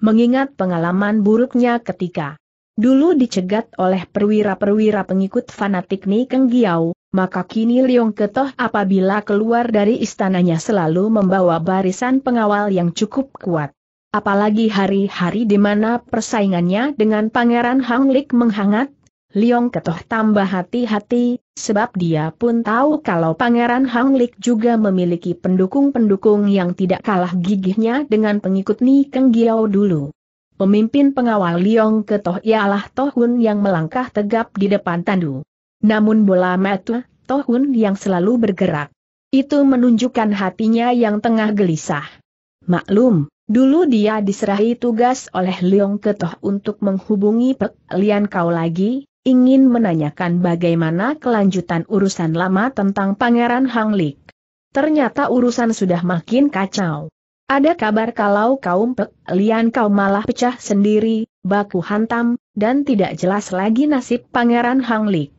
Mengingat pengalaman buruknya ketika Dulu dicegat oleh perwira-perwira pengikut fanatik Ni Keng Giau, maka kini Leong Ketoh apabila keluar dari istananya selalu membawa barisan pengawal yang cukup kuat. Apalagi hari-hari di mana persaingannya dengan Pangeran Hang Lik menghangat, Leong Ketoh tambah hati-hati, sebab dia pun tahu kalau Pangeran Hang Lik juga memiliki pendukung-pendukung yang tidak kalah gigihnya dengan pengikut Ni Keng Giau dulu. Pemimpin pengawal Liong Toh ialah Tohun yang melangkah tegap di depan tandu. Namun bola mata, Tohun yang selalu bergerak. Itu menunjukkan hatinya yang tengah gelisah. Maklum, dulu dia diserahi tugas oleh Liong Toh untuk menghubungi Pek Lian Kau lagi, ingin menanyakan bagaimana kelanjutan urusan lama tentang Pangeran Hang Lik. Ternyata urusan sudah makin kacau. Ada kabar kalau kaum Pek kau malah pecah sendiri, baku hantam, dan tidak jelas lagi nasib Pangeran Hang Lik.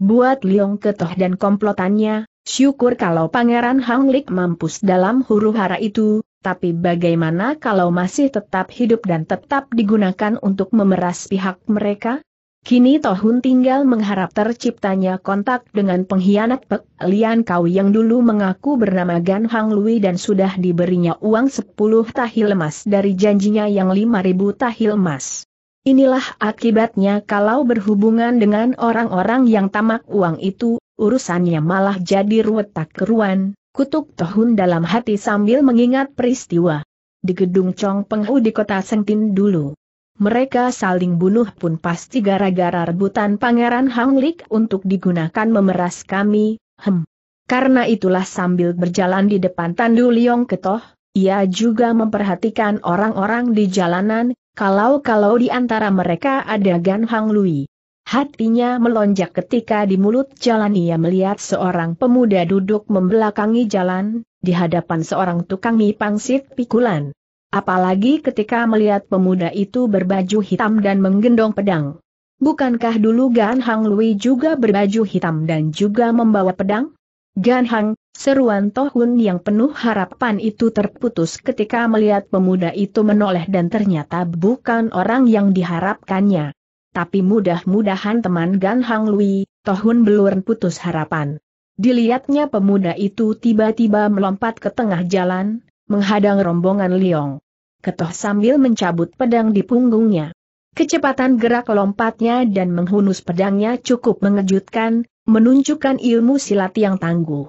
Buat Liong Ketoh dan komplotannya, syukur kalau Pangeran Hang Lik mampus dalam huru hara itu, tapi bagaimana kalau masih tetap hidup dan tetap digunakan untuk memeras pihak mereka? Kini Tohun tinggal mengharap terciptanya kontak dengan pengkhianat Pek Lian Kau yang dulu mengaku bernama Gan Hang Lui dan sudah diberinya uang 10 tahil emas dari janjinya yang 5000 tahil emas. Inilah akibatnya kalau berhubungan dengan orang-orang yang tamak uang itu, urusannya malah jadi ruwet tak keruan, kutuk Tohun dalam hati sambil mengingat peristiwa di gedung Chong Penghu di kota Sengtin dulu mereka saling bunuh pun pasti gara-gara rebutan Pangeran Hang Hanglik untuk digunakan memeras kami, hem. Karena itulah sambil berjalan di depan Tandu Liong Ketoh, ia juga memperhatikan orang-orang di jalanan, kalau-kalau di antara mereka ada Gan Hang Lui. Hatinya melonjak ketika di mulut jalan ia melihat seorang pemuda duduk membelakangi jalan, di hadapan seorang tukang mie pangsit pikulan. Apalagi ketika melihat pemuda itu berbaju hitam dan menggendong pedang. Bukankah dulu Gan Hang Lui juga berbaju hitam dan juga membawa pedang? Gan Hang, seruan Tohun yang penuh harapan itu terputus ketika melihat pemuda itu menoleh dan ternyata bukan orang yang diharapkannya. Tapi mudah-mudahan teman Gan Hang Lui, Tohun belum putus harapan. Dilihatnya pemuda itu tiba-tiba melompat ke tengah jalan, menghadang rombongan Liong. Ketoh sambil mencabut pedang di punggungnya. Kecepatan gerak lompatnya dan menghunus pedangnya cukup mengejutkan, menunjukkan ilmu silat yang tangguh.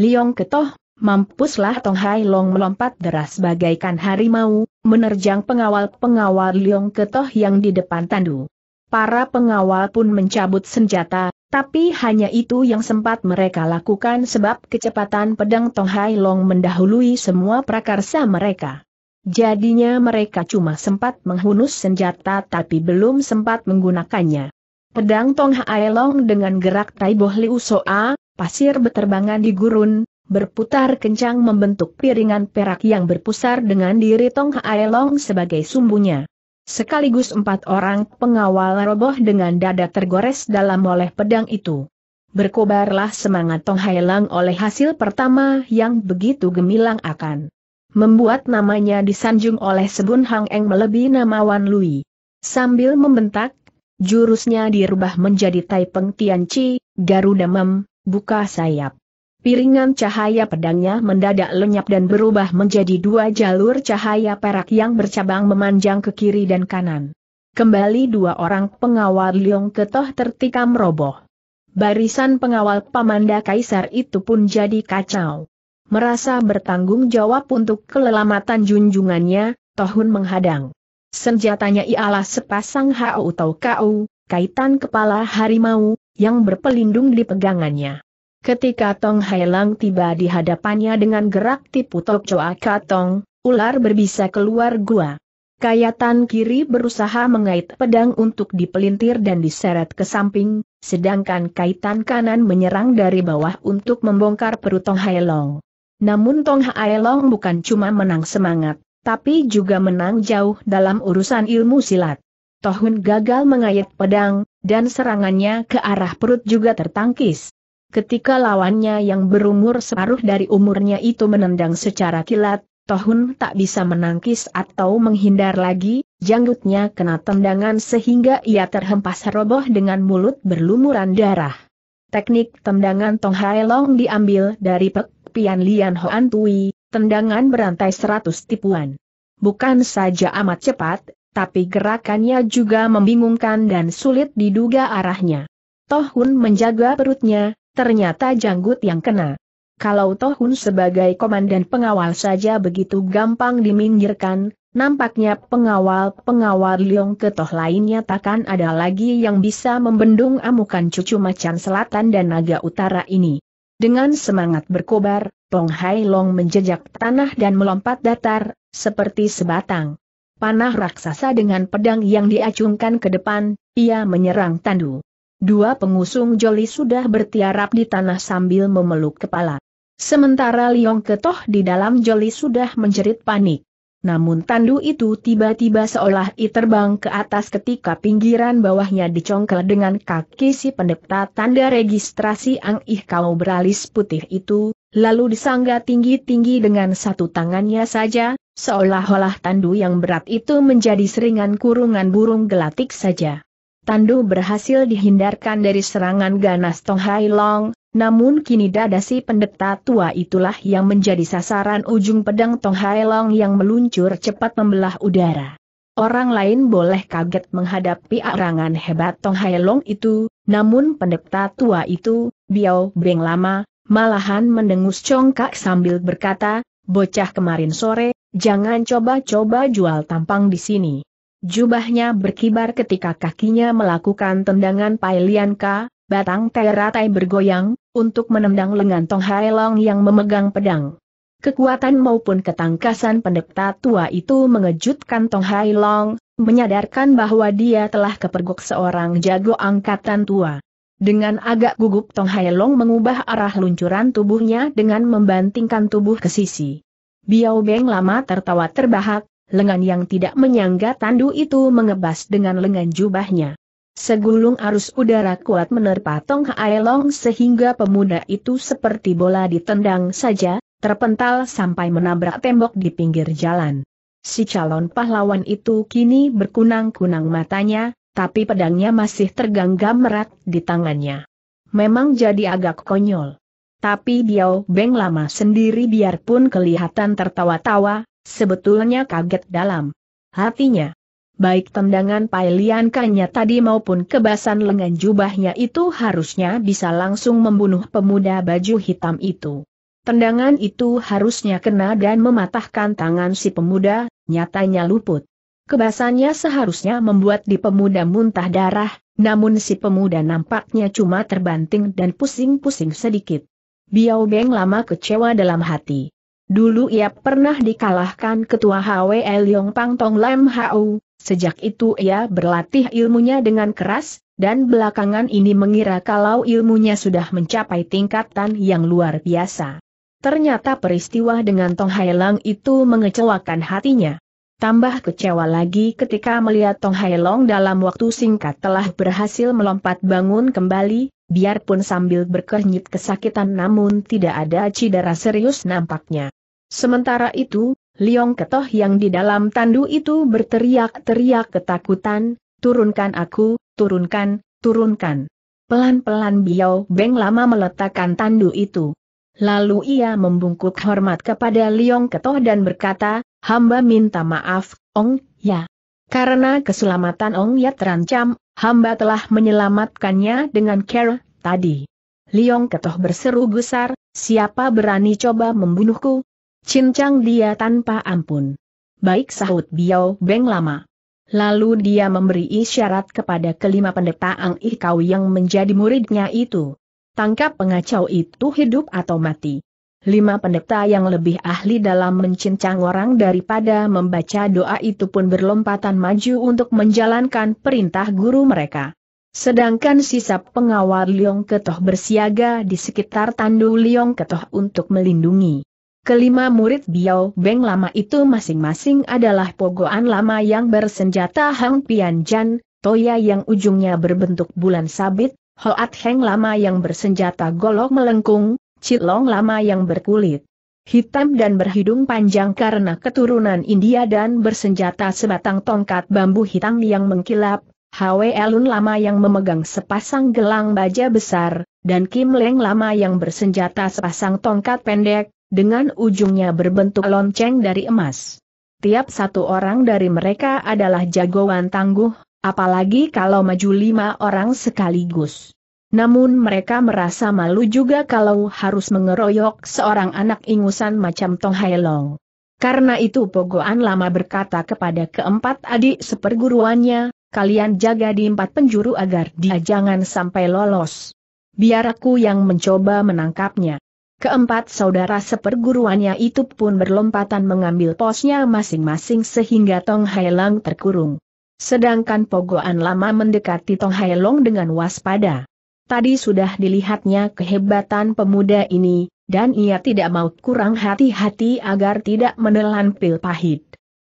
Liong Ketoh, mampuslah Tong Hai Long melompat deras bagaikan harimau, menerjang pengawal-pengawal Liong Ketoh yang di depan tandu. Para pengawal pun mencabut senjata, tapi hanya itu yang sempat mereka lakukan sebab kecepatan pedang Tong Hai Long mendahului semua prakarsa mereka. Jadinya mereka cuma sempat menghunus senjata tapi belum sempat menggunakannya. Pedang Tong Hai Long dengan gerak Tai Boh Liu Soa, pasir beterbangan di gurun, berputar kencang membentuk piringan perak yang berpusar dengan diri Tong Hai Long sebagai sumbunya. Sekaligus empat orang pengawal roboh dengan dada tergores dalam oleh pedang itu. Berkobarlah semangat Tong Hai Lang oleh hasil pertama yang begitu gemilang akan membuat namanya disanjung oleh Sebun Hang Eng melebihi nama Wan Lui. Sambil membentak, jurusnya dirubah menjadi Tai Peng Tian Chi, Garuda Mem, buka sayap. Piringan cahaya pedangnya mendadak lenyap dan berubah menjadi dua jalur cahaya perak yang bercabang memanjang ke kiri dan kanan. Kembali dua orang pengawal Liong Ketoh tertikam roboh. Barisan pengawal Pamanda Kaisar itu pun jadi kacau. Merasa bertanggung jawab untuk kelelamatan junjungannya, Tohun menghadang. Senjatanya ialah sepasang hau atau kau, kaitan kepala harimau, yang berpelindung di pegangannya. Ketika Tong Hailang tiba di hadapannya dengan gerak tipu tok coa katong, ular berbisa keluar gua. Kayatan kiri berusaha mengait pedang untuk dipelintir dan diseret ke samping, sedangkan kaitan kanan menyerang dari bawah untuk membongkar perut Tong Hailong. Namun Tong Hailong bukan cuma menang semangat, tapi juga menang jauh dalam urusan ilmu silat. Tohun gagal mengait pedang, dan serangannya ke arah perut juga tertangkis. Ketika lawannya yang berumur separuh dari umurnya itu menendang secara kilat, Tohun tak bisa menangkis atau menghindar lagi, janggutnya kena tendangan sehingga ia terhempas roboh dengan mulut berlumuran darah. Teknik tendangan Tong Hai Long diambil dari Pek Pian Lian Hoan Tui, tendangan berantai seratus tipuan. Bukan saja amat cepat, tapi gerakannya juga membingungkan dan sulit diduga arahnya. Tohun menjaga perutnya, Ternyata janggut yang kena. Kalau Tohun sebagai komandan pengawal saja begitu gampang diminggirkan, nampaknya pengawal-pengawal Liong Ketoh lainnya takkan ada lagi yang bisa membendung amukan cucu macan selatan dan naga utara ini. Dengan semangat berkobar, Tong Hai Long menjejak tanah dan melompat datar, seperti sebatang panah raksasa dengan pedang yang diacungkan ke depan, ia menyerang Tandu. Dua pengusung joli sudah bertiarap di tanah sambil memeluk kepala. Sementara Liong Ketoh di dalam joli sudah menjerit panik. Namun tandu itu tiba-tiba seolah i terbang ke atas ketika pinggiran bawahnya dicongkel dengan kaki si pendeta tanda registrasi Ang Ih Kau beralis putih itu, lalu disangga tinggi-tinggi dengan satu tangannya saja, seolah-olah tandu yang berat itu menjadi seringan kurungan burung gelatik saja. Tandu berhasil dihindarkan dari serangan ganas Tong Hai Long, namun kini dada si pendeta tua itulah yang menjadi sasaran ujung pedang Tong Hai Long yang meluncur cepat membelah udara. Orang lain boleh kaget menghadapi arangan hebat Tong Hai Long itu, namun pendeta tua itu, Biao Beng Lama, malahan mendengus congkak sambil berkata, bocah kemarin sore, jangan coba-coba jual tampang di sini. Jubahnya berkibar ketika kakinya melakukan tendangan Pai Lian Ka, batang teratai bergoyang, untuk menendang lengan Tong Hai Long yang memegang pedang. Kekuatan maupun ketangkasan pendekta tua itu mengejutkan Tong Hai Long, menyadarkan bahwa dia telah kepergok seorang jago angkatan tua. Dengan agak gugup Tong Hai Long mengubah arah luncuran tubuhnya dengan membantingkan tubuh ke sisi. Biao Beng lama tertawa terbahak, lengan yang tidak menyangga tandu itu mengebas dengan lengan jubahnya. Segulung arus udara kuat menerpa Tong Haelong sehingga pemuda itu seperti bola ditendang saja, terpental sampai menabrak tembok di pinggir jalan. Si calon pahlawan itu kini berkunang-kunang matanya, tapi pedangnya masih terganggam erat di tangannya. Memang jadi agak konyol. Tapi Biao Beng lama sendiri biarpun kelihatan tertawa-tawa, Sebetulnya kaget dalam hatinya. Baik tendangan pailian kanya tadi maupun kebasan lengan jubahnya itu harusnya bisa langsung membunuh pemuda baju hitam itu. Tendangan itu harusnya kena dan mematahkan tangan si pemuda, nyatanya luput. Kebasannya seharusnya membuat di pemuda muntah darah, namun si pemuda nampaknya cuma terbanting dan pusing-pusing sedikit. Biao Beng lama kecewa dalam hati. Dulu ia pernah dikalahkan ketua HWL Yong Pang Tong Lam Hau, sejak itu ia berlatih ilmunya dengan keras, dan belakangan ini mengira kalau ilmunya sudah mencapai tingkatan yang luar biasa. Ternyata peristiwa dengan Tong Hai Hailang itu mengecewakan hatinya. Tambah kecewa lagi ketika melihat Tong Hai Long dalam waktu singkat telah berhasil melompat bangun kembali, biarpun sambil berkernyit kesakitan namun tidak ada cedera serius nampaknya. Sementara itu, Liong Ketoh yang di dalam tandu itu berteriak-teriak ketakutan, turunkan aku, turunkan, turunkan. Pelan-pelan Biao Beng lama meletakkan tandu itu. Lalu ia membungkuk hormat kepada Liong Ketoh dan berkata, hamba minta maaf, Ong, ya. Karena keselamatan Ong Yat terancam, hamba telah menyelamatkannya dengan care tadi. Liong Ketoh berseru gusar, siapa berani coba membunuhku? Cincang dia tanpa ampun. Baik sahut Biao Beng Lama. Lalu dia memberi isyarat kepada kelima pendeta Ang Ikau yang menjadi muridnya itu. Tangkap pengacau itu hidup atau mati lima pendeta yang lebih ahli dalam mencincang orang daripada membaca doa itu pun berlompatan maju untuk menjalankan perintah guru mereka. Sedangkan sisa pengawal Liong Ketoh bersiaga di sekitar tandu Liong Ketoh untuk melindungi. Kelima murid Biao Beng lama itu masing-masing adalah pogoan lama yang bersenjata Hang Pian Jan, Toya yang ujungnya berbentuk bulan sabit, Hoat Heng lama yang bersenjata golok melengkung, Cilong lama yang berkulit hitam dan berhidung panjang karena keturunan India dan bersenjata sebatang tongkat bambu hitam yang mengkilap, Hwe Elun lama yang memegang sepasang gelang baja besar, dan Kim Leng lama yang bersenjata sepasang tongkat pendek, dengan ujungnya berbentuk lonceng dari emas. Tiap satu orang dari mereka adalah jagoan tangguh, apalagi kalau maju lima orang sekaligus. Namun mereka merasa malu juga kalau harus mengeroyok seorang anak ingusan macam Tong Hai Long. Karena itu Pogoan lama berkata kepada keempat adik seperguruannya, kalian jaga di empat penjuru agar dia jangan sampai lolos. Biar aku yang mencoba menangkapnya. Keempat saudara seperguruannya itu pun berlompatan mengambil posnya masing-masing sehingga Tong Hai Long terkurung. Sedangkan Pogoan lama mendekati Tong Hai Long dengan waspada. Tadi sudah dilihatnya kehebatan pemuda ini, dan ia tidak mau kurang hati-hati agar tidak menelan pil pahit.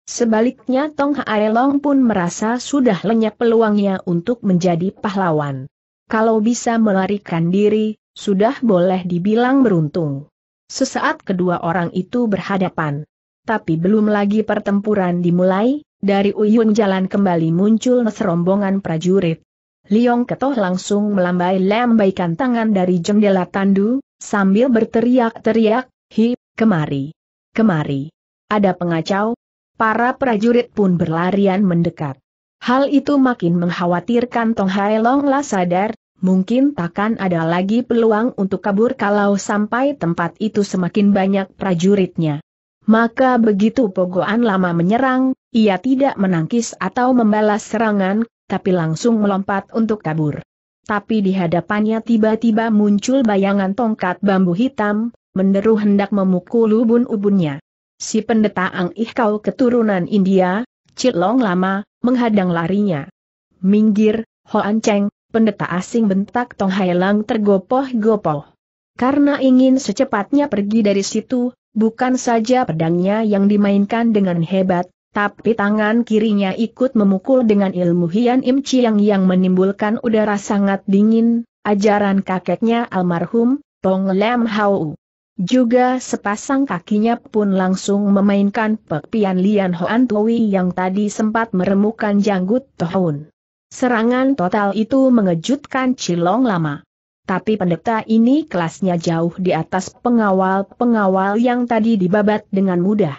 Sebaliknya Tong Haelong pun merasa sudah lenyap peluangnya untuk menjadi pahlawan. Kalau bisa melarikan diri, sudah boleh dibilang beruntung. Sesaat kedua orang itu berhadapan. Tapi belum lagi pertempuran dimulai, dari Uyun jalan kembali muncul serombongan prajurit. Liong Ketoh langsung melambai-lambaikan tangan dari jendela tandu, sambil berteriak-teriak, hi, kemari, kemari. Ada pengacau, para prajurit pun berlarian mendekat. Hal itu makin mengkhawatirkan Tong Hai Long lah sadar, mungkin takkan ada lagi peluang untuk kabur kalau sampai tempat itu semakin banyak prajuritnya. Maka begitu Pogoan lama menyerang, ia tidak menangkis atau membalas serangan, tapi langsung melompat untuk kabur. Tapi di hadapannya tiba-tiba muncul bayangan tongkat bambu hitam, menderu hendak memukul ubun-ubunnya. Si pendeta Ang Ih Kau keturunan India, Cilong lama, menghadang larinya. Minggir, Hoan Cheng, pendeta asing bentak Tong Hai Lang tergopoh-gopoh. Karena ingin secepatnya pergi dari situ, bukan saja pedangnya yang dimainkan dengan hebat, tapi tangan kirinya ikut memukul dengan ilmu Hian Im Chiang yang menimbulkan udara sangat dingin, ajaran kakeknya almarhum, Tong Lam Hau. Juga sepasang kakinya pun langsung memainkan pepian Lian Hoan Tui yang tadi sempat meremukan janggut Tohun. Serangan total itu mengejutkan Cilong lama. Tapi pendeta ini kelasnya jauh di atas pengawal-pengawal yang tadi dibabat dengan mudah.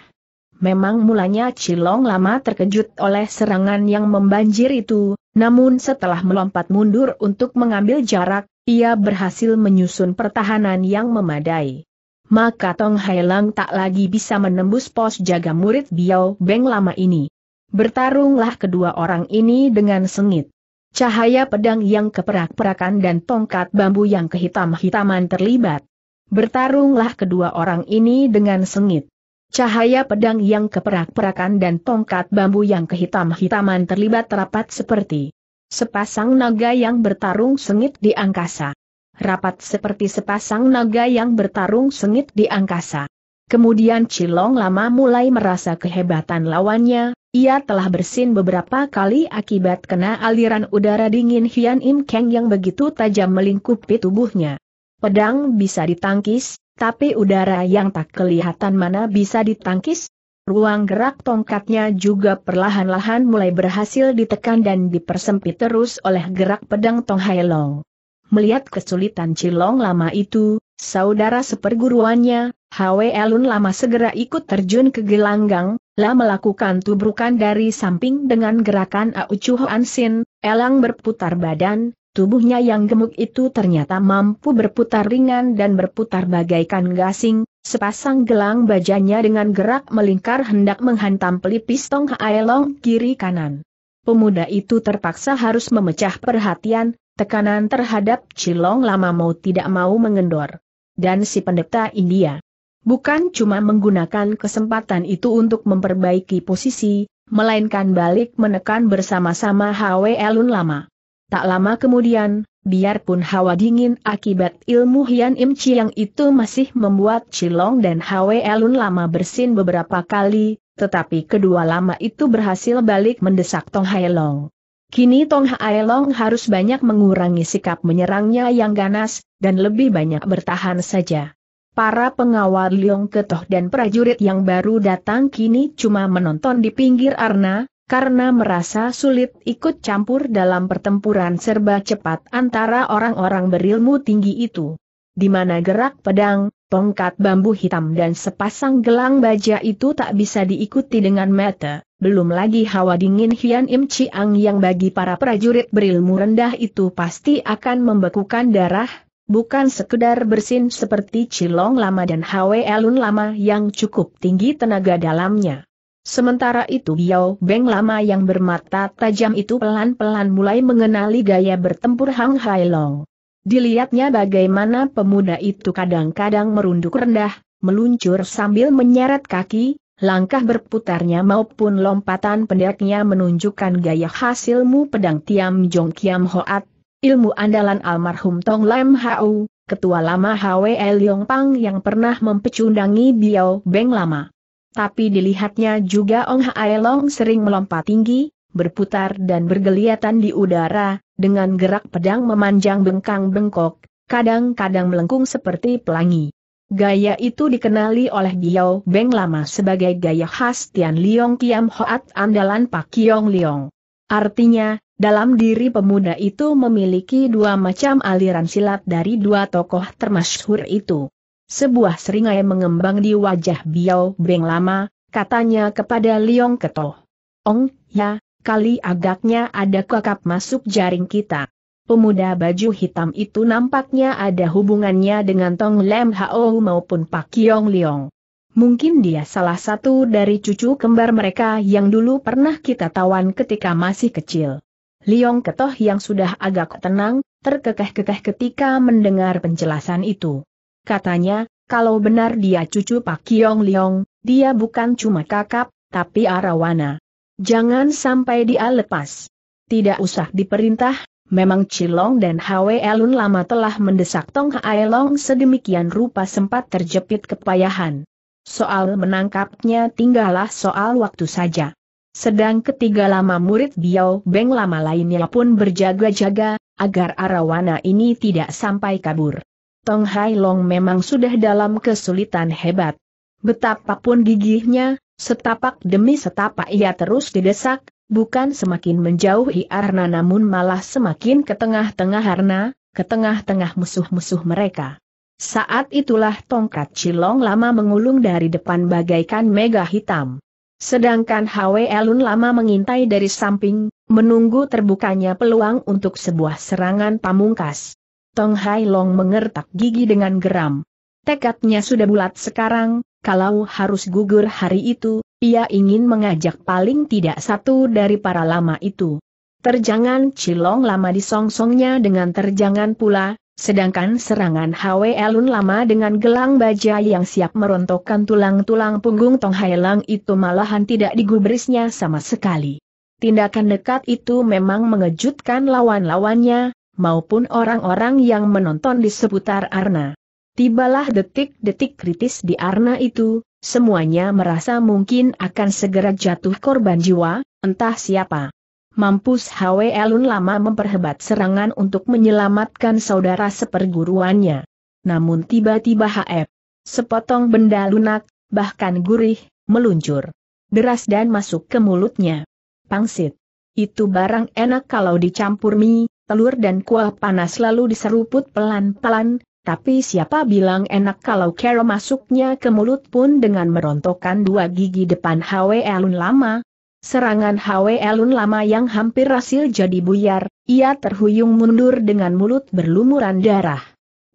Memang mulanya Cilong lama terkejut oleh serangan yang membanjir itu, namun setelah melompat mundur untuk mengambil jarak, ia berhasil menyusun pertahanan yang memadai. Maka Tong Hailang tak lagi bisa menembus pos jaga murid Biao Beng lama ini. Bertarunglah kedua orang ini dengan sengit. Cahaya pedang yang keperak-perakan dan tongkat bambu yang kehitam-hitaman terlibat. Bertarunglah kedua orang ini dengan sengit. Cahaya pedang yang keperak-perakan dan tongkat bambu yang kehitam-hitaman terlibat rapat seperti sepasang naga yang bertarung sengit di angkasa. Rapat seperti sepasang naga yang bertarung sengit di angkasa. Kemudian Cilong lama mulai merasa kehebatan lawannya, ia telah bersin beberapa kali akibat kena aliran udara dingin Hian Im Kang yang begitu tajam melingkupi tubuhnya. Pedang bisa ditangkis, tapi udara yang tak kelihatan mana bisa ditangkis? Ruang gerak tongkatnya juga perlahan-lahan mulai berhasil ditekan dan dipersempit terus oleh gerak pedang Tong Hai Long. Melihat kesulitan Cilong lama itu, saudara seperguruannya, Hwe Elun lama segera ikut terjun ke gelanggang, lalu melakukan tubrukan dari samping dengan gerakan Au Chu Hoan Sin, Elang berputar badan, Tubuhnya yang gemuk itu ternyata mampu berputar ringan dan berputar bagaikan gasing, sepasang gelang bajanya dengan gerak melingkar hendak menghantam pelipis Tong haelong kiri kanan. Pemuda itu terpaksa harus memecah perhatian, tekanan terhadap Cilong lama mau tidak mau mengendor. Dan si pendeta India bukan cuma menggunakan kesempatan itu untuk memperbaiki posisi, melainkan balik menekan bersama-sama HW Elun lama. Tak lama kemudian, biarpun hawa dingin akibat ilmu Hian Im Chiang itu masih membuat Cilong dan Hwe Elun lama bersin beberapa kali, tetapi kedua lama itu berhasil balik mendesak Tong Hai Long. Kini Tong Hai Long harus banyak mengurangi sikap menyerangnya yang ganas, dan lebih banyak bertahan saja. Para pengawal Liong Ketoh dan prajurit yang baru datang kini cuma menonton di pinggir arna, karena merasa sulit ikut campur dalam pertempuran serba cepat antara orang-orang berilmu tinggi itu. Di mana gerak pedang, tongkat bambu hitam dan sepasang gelang baja itu tak bisa diikuti dengan mata, belum lagi hawa dingin Hian Im Chiang yang bagi para prajurit berilmu rendah itu pasti akan membekukan darah, bukan sekedar bersin seperti Cilong lama dan Hwe Elun lama yang cukup tinggi tenaga dalamnya. Sementara itu Yao Beng lama yang bermata tajam itu pelan-pelan mulai mengenali gaya bertempur Hang Hai Long. Dilihatnya bagaimana pemuda itu kadang-kadang merunduk rendah, meluncur sambil menyeret kaki, langkah berputarnya maupun lompatan pendeknya menunjukkan gaya hasilmu pedang Tiam Jong Kiam Hoat, ilmu andalan almarhum Tong Lam Hau, ketua lama HWL Yong Pang yang pernah mempecundangi Biao Beng lama tapi dilihatnya juga Ong Hae Long sering melompat tinggi, berputar dan bergeliatan di udara, dengan gerak pedang memanjang bengkang bengkok, kadang-kadang melengkung seperti pelangi. Gaya itu dikenali oleh Biao Beng lama sebagai gaya khas Tian Liong Kiam Hoat andalan Pak Yong Liong. Artinya, dalam diri pemuda itu memiliki dua macam aliran silat dari dua tokoh termasyhur itu. Sebuah seringai mengembang di wajah Biao Beng lama, katanya kepada Liong Keto. Ong, ya, kali agaknya ada kakap masuk jaring kita. Pemuda baju hitam itu nampaknya ada hubungannya dengan Tong Lem Hao maupun Pak Yong Liong. Mungkin dia salah satu dari cucu kembar mereka yang dulu pernah kita tawan ketika masih kecil. Liong Ketoh yang sudah agak tenang, terkekeh-kekeh ketika mendengar penjelasan itu. Katanya, kalau benar dia cucu Pak Kiong Liong, dia bukan cuma kakap, tapi arawana. Jangan sampai dia lepas. Tidak usah diperintah, memang Cilong dan Hwe Elun lama telah mendesak Tong Hae Long sedemikian rupa sempat terjepit kepayahan. Soal menangkapnya tinggallah soal waktu saja. Sedang ketiga lama murid Biao Beng lama lainnya pun berjaga-jaga, agar Arawana ini tidak sampai kabur. Tong Hai Long memang sudah dalam kesulitan hebat. Betapapun gigihnya, setapak demi setapak ia terus didesak, bukan semakin menjauhi Arna namun malah semakin ke tengah-tengah Arna, ke tengah-tengah musuh-musuh mereka. Saat itulah tongkat Cilong lama mengulung dari depan bagaikan mega hitam. Sedangkan Hwe Elun lama mengintai dari samping, menunggu terbukanya peluang untuk sebuah serangan pamungkas. Tong Hai Long mengertak gigi dengan geram. Tekadnya sudah bulat sekarang, kalau harus gugur hari itu, ia ingin mengajak paling tidak satu dari para lama itu. Terjangan Cilong lama disongsongnya dengan terjangan pula, sedangkan serangan Hwe Elun lama dengan gelang baja yang siap merontokkan tulang-tulang punggung Tong Hai Lang itu malahan tidak digubrisnya sama sekali. Tindakan dekat itu memang mengejutkan lawan-lawannya, maupun orang-orang yang menonton di seputar Arna. Tibalah detik-detik kritis di Arna itu, semuanya merasa mungkin akan segera jatuh korban jiwa, entah siapa. Mampus Hwe Elun lama memperhebat serangan untuk menyelamatkan saudara seperguruannya. Namun tiba-tiba HF, sepotong benda lunak, bahkan gurih, meluncur. Deras dan masuk ke mulutnya. Pangsit. Itu barang enak kalau dicampur mie, telur dan kuah panas lalu diseruput pelan-pelan, tapi siapa bilang enak kalau kero masuknya ke mulut pun dengan merontokkan dua gigi depan HW Elun lama. Serangan HW Elun lama yang hampir hasil jadi buyar, ia terhuyung mundur dengan mulut berlumuran darah.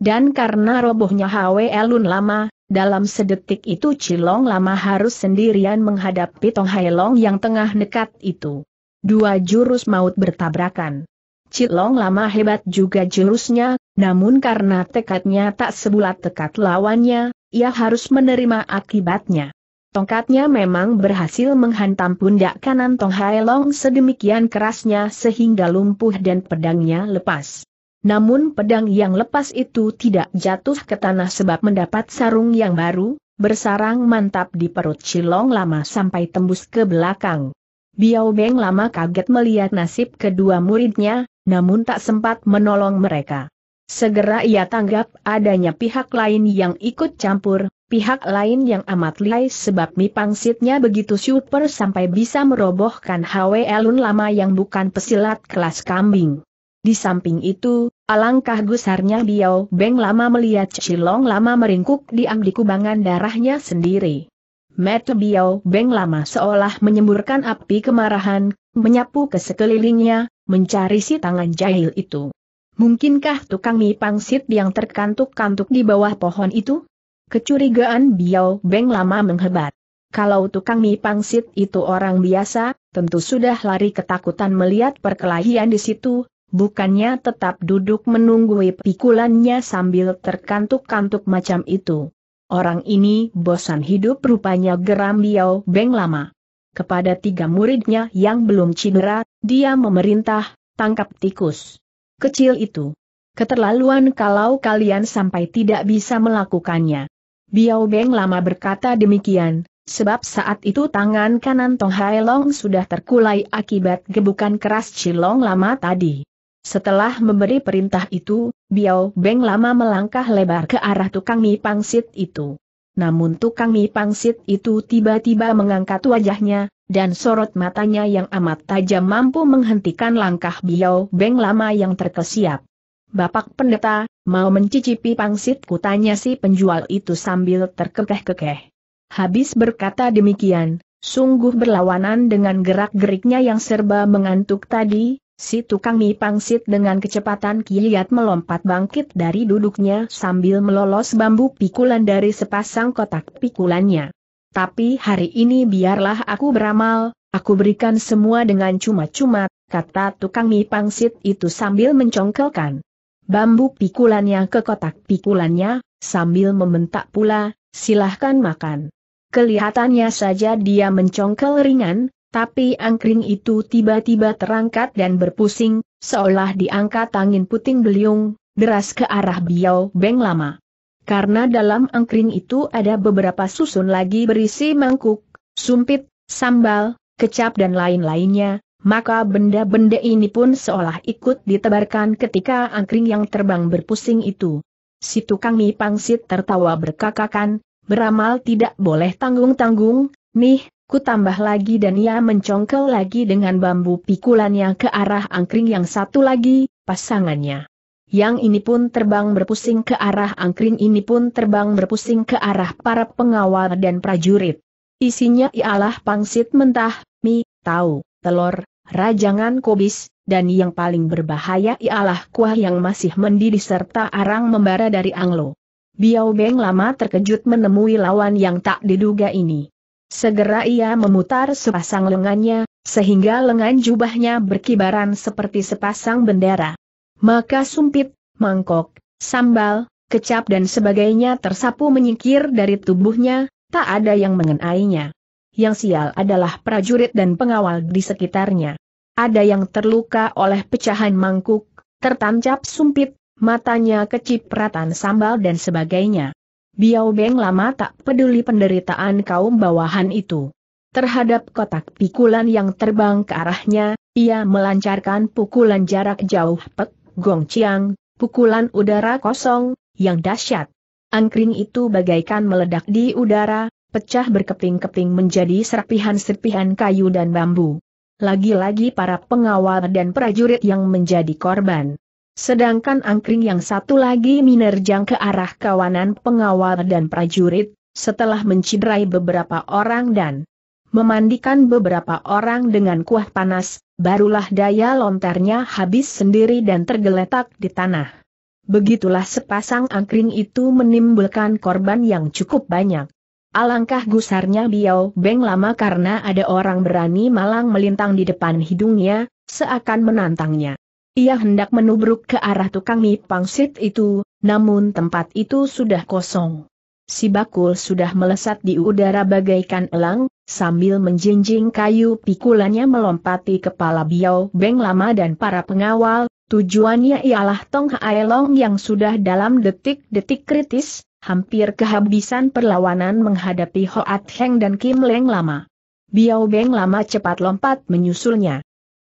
Dan karena robohnya HW Elun lama, dalam sedetik itu Cilong lama harus sendirian menghadapi Tong Hai Long yang tengah nekat itu. Dua jurus maut bertabrakan. Cilong lama hebat juga jurusnya, namun karena tekadnya tak sebulat tekad lawannya, ia harus menerima akibatnya. Tongkatnya memang berhasil menghantam pundak kanan Tong Hai Long sedemikian kerasnya sehingga lumpuh dan pedangnya lepas. Namun pedang yang lepas itu tidak jatuh ke tanah sebab mendapat sarung yang baru, bersarang mantap di perut Cilong lama sampai tembus ke belakang. Biao Beng lama kaget melihat nasib kedua muridnya, namun tak sempat menolong mereka. Segera ia tanggap adanya pihak lain yang ikut campur, pihak lain yang amat lihai sebab mi pangsitnya begitu super sampai bisa merobohkan Hwe Elun lama yang bukan pesilat kelas kambing. Di samping itu, alangkah gusarnya Biao Beng lama melihat Cilong lama meringkuk di di kubangan darahnya sendiri. Mete Biao Beng lama seolah menyemburkan api kemarahan, menyapu ke sekelilingnya, mencari si tangan jahil itu. Mungkinkah tukang mie pangsit yang terkantuk-kantuk di bawah pohon itu? Kecurigaan Biao Beng lama menghebat. Kalau tukang mie pangsit itu orang biasa, tentu sudah lari ketakutan melihat perkelahian di situ, bukannya tetap duduk menunggui pikulannya sambil terkantuk-kantuk macam itu. Orang ini bosan hidup rupanya geram Biao Beng lama. Kepada tiga muridnya yang belum cedera, dia memerintah, tangkap tikus. Kecil itu. Keterlaluan kalau kalian sampai tidak bisa melakukannya. Biao Beng lama berkata demikian, sebab saat itu tangan kanan Tong Hai Long sudah terkulai akibat gebukan keras Cilong lama tadi. Setelah memberi perintah itu, Biao Beng lama melangkah lebar ke arah tukang mie pangsit itu. Namun tukang mie pangsit itu tiba-tiba mengangkat wajahnya, dan sorot matanya yang amat tajam mampu menghentikan langkah Biao Beng lama yang terkesiap. Bapak pendeta, mau mencicipi pangsit kutanya si penjual itu sambil terkekeh-kekeh. Habis berkata demikian, sungguh berlawanan dengan gerak-geriknya yang serba mengantuk tadi, Si tukang mie pangsit dengan kecepatan kiat melompat bangkit dari duduknya sambil melolos bambu pikulan dari sepasang kotak pikulannya. Tapi hari ini biarlah aku beramal, aku berikan semua dengan cuma-cuma, kata tukang mie pangsit itu sambil mencongkelkan bambu pikulannya ke kotak pikulannya, sambil membentak pula, silahkan makan. Kelihatannya saja dia mencongkel ringan, tapi angkring itu tiba-tiba terangkat dan berpusing, seolah diangkat angin puting beliung, deras ke arah Biao Beng Lama. Karena dalam angkring itu ada beberapa susun lagi berisi mangkuk, sumpit, sambal, kecap dan lain-lainnya, maka benda-benda ini pun seolah ikut ditebarkan ketika angkring yang terbang berpusing itu. Si tukang mie pangsit tertawa berkakakan, beramal tidak boleh tanggung-tanggung, nih, Ku tambah lagi dan ia mencongkel lagi dengan bambu pikulannya ke arah angkring yang satu lagi, pasangannya. Yang ini pun terbang berpusing ke arah angkring ini pun terbang berpusing ke arah para pengawal dan prajurit. Isinya ialah pangsit mentah, mie, tahu, telur, rajangan kobis, dan yang paling berbahaya ialah kuah yang masih mendidih serta arang membara dari Anglo. Biao Beng lama terkejut menemui lawan yang tak diduga ini. Segera ia memutar sepasang lengannya, sehingga lengan jubahnya berkibaran seperti sepasang bendera. Maka sumpit, mangkok, sambal, kecap dan sebagainya tersapu menyingkir dari tubuhnya, tak ada yang mengenainya. Yang sial adalah prajurit dan pengawal di sekitarnya. Ada yang terluka oleh pecahan mangkuk, tertancap sumpit, matanya kecipratan sambal dan sebagainya. Biao Beng lama tak peduli penderitaan kaum bawahan itu. Terhadap kotak pikulan yang terbang ke arahnya, ia melancarkan pukulan jarak jauh Pek Gong Chiang, pukulan udara kosong, yang dahsyat. Angkring itu bagaikan meledak di udara, pecah berkeping-keping menjadi serpihan-serpihan kayu dan bambu. Lagi-lagi para pengawal dan prajurit yang menjadi korban. Sedangkan angkring yang satu lagi menerjang ke arah kawanan pengawal dan prajurit, setelah menciderai beberapa orang dan memandikan beberapa orang dengan kuah panas, barulah daya lontarnya habis sendiri dan tergeletak di tanah. Begitulah sepasang angkring itu menimbulkan korban yang cukup banyak. Alangkah gusarnya Biao Beng lama karena ada orang berani malang melintang di depan hidungnya, seakan menantangnya. Ia hendak menubruk ke arah tukang mie pangsit itu, namun tempat itu sudah kosong. Si bakul sudah melesat di udara bagaikan elang, sambil menjinjing kayu pikulannya melompati kepala Biao Beng Lama dan para pengawal, tujuannya ialah Tong Long yang sudah dalam detik-detik kritis, hampir kehabisan perlawanan menghadapi Hoat Heng dan Kim Leng Lama. Biao Beng Lama cepat lompat menyusulnya.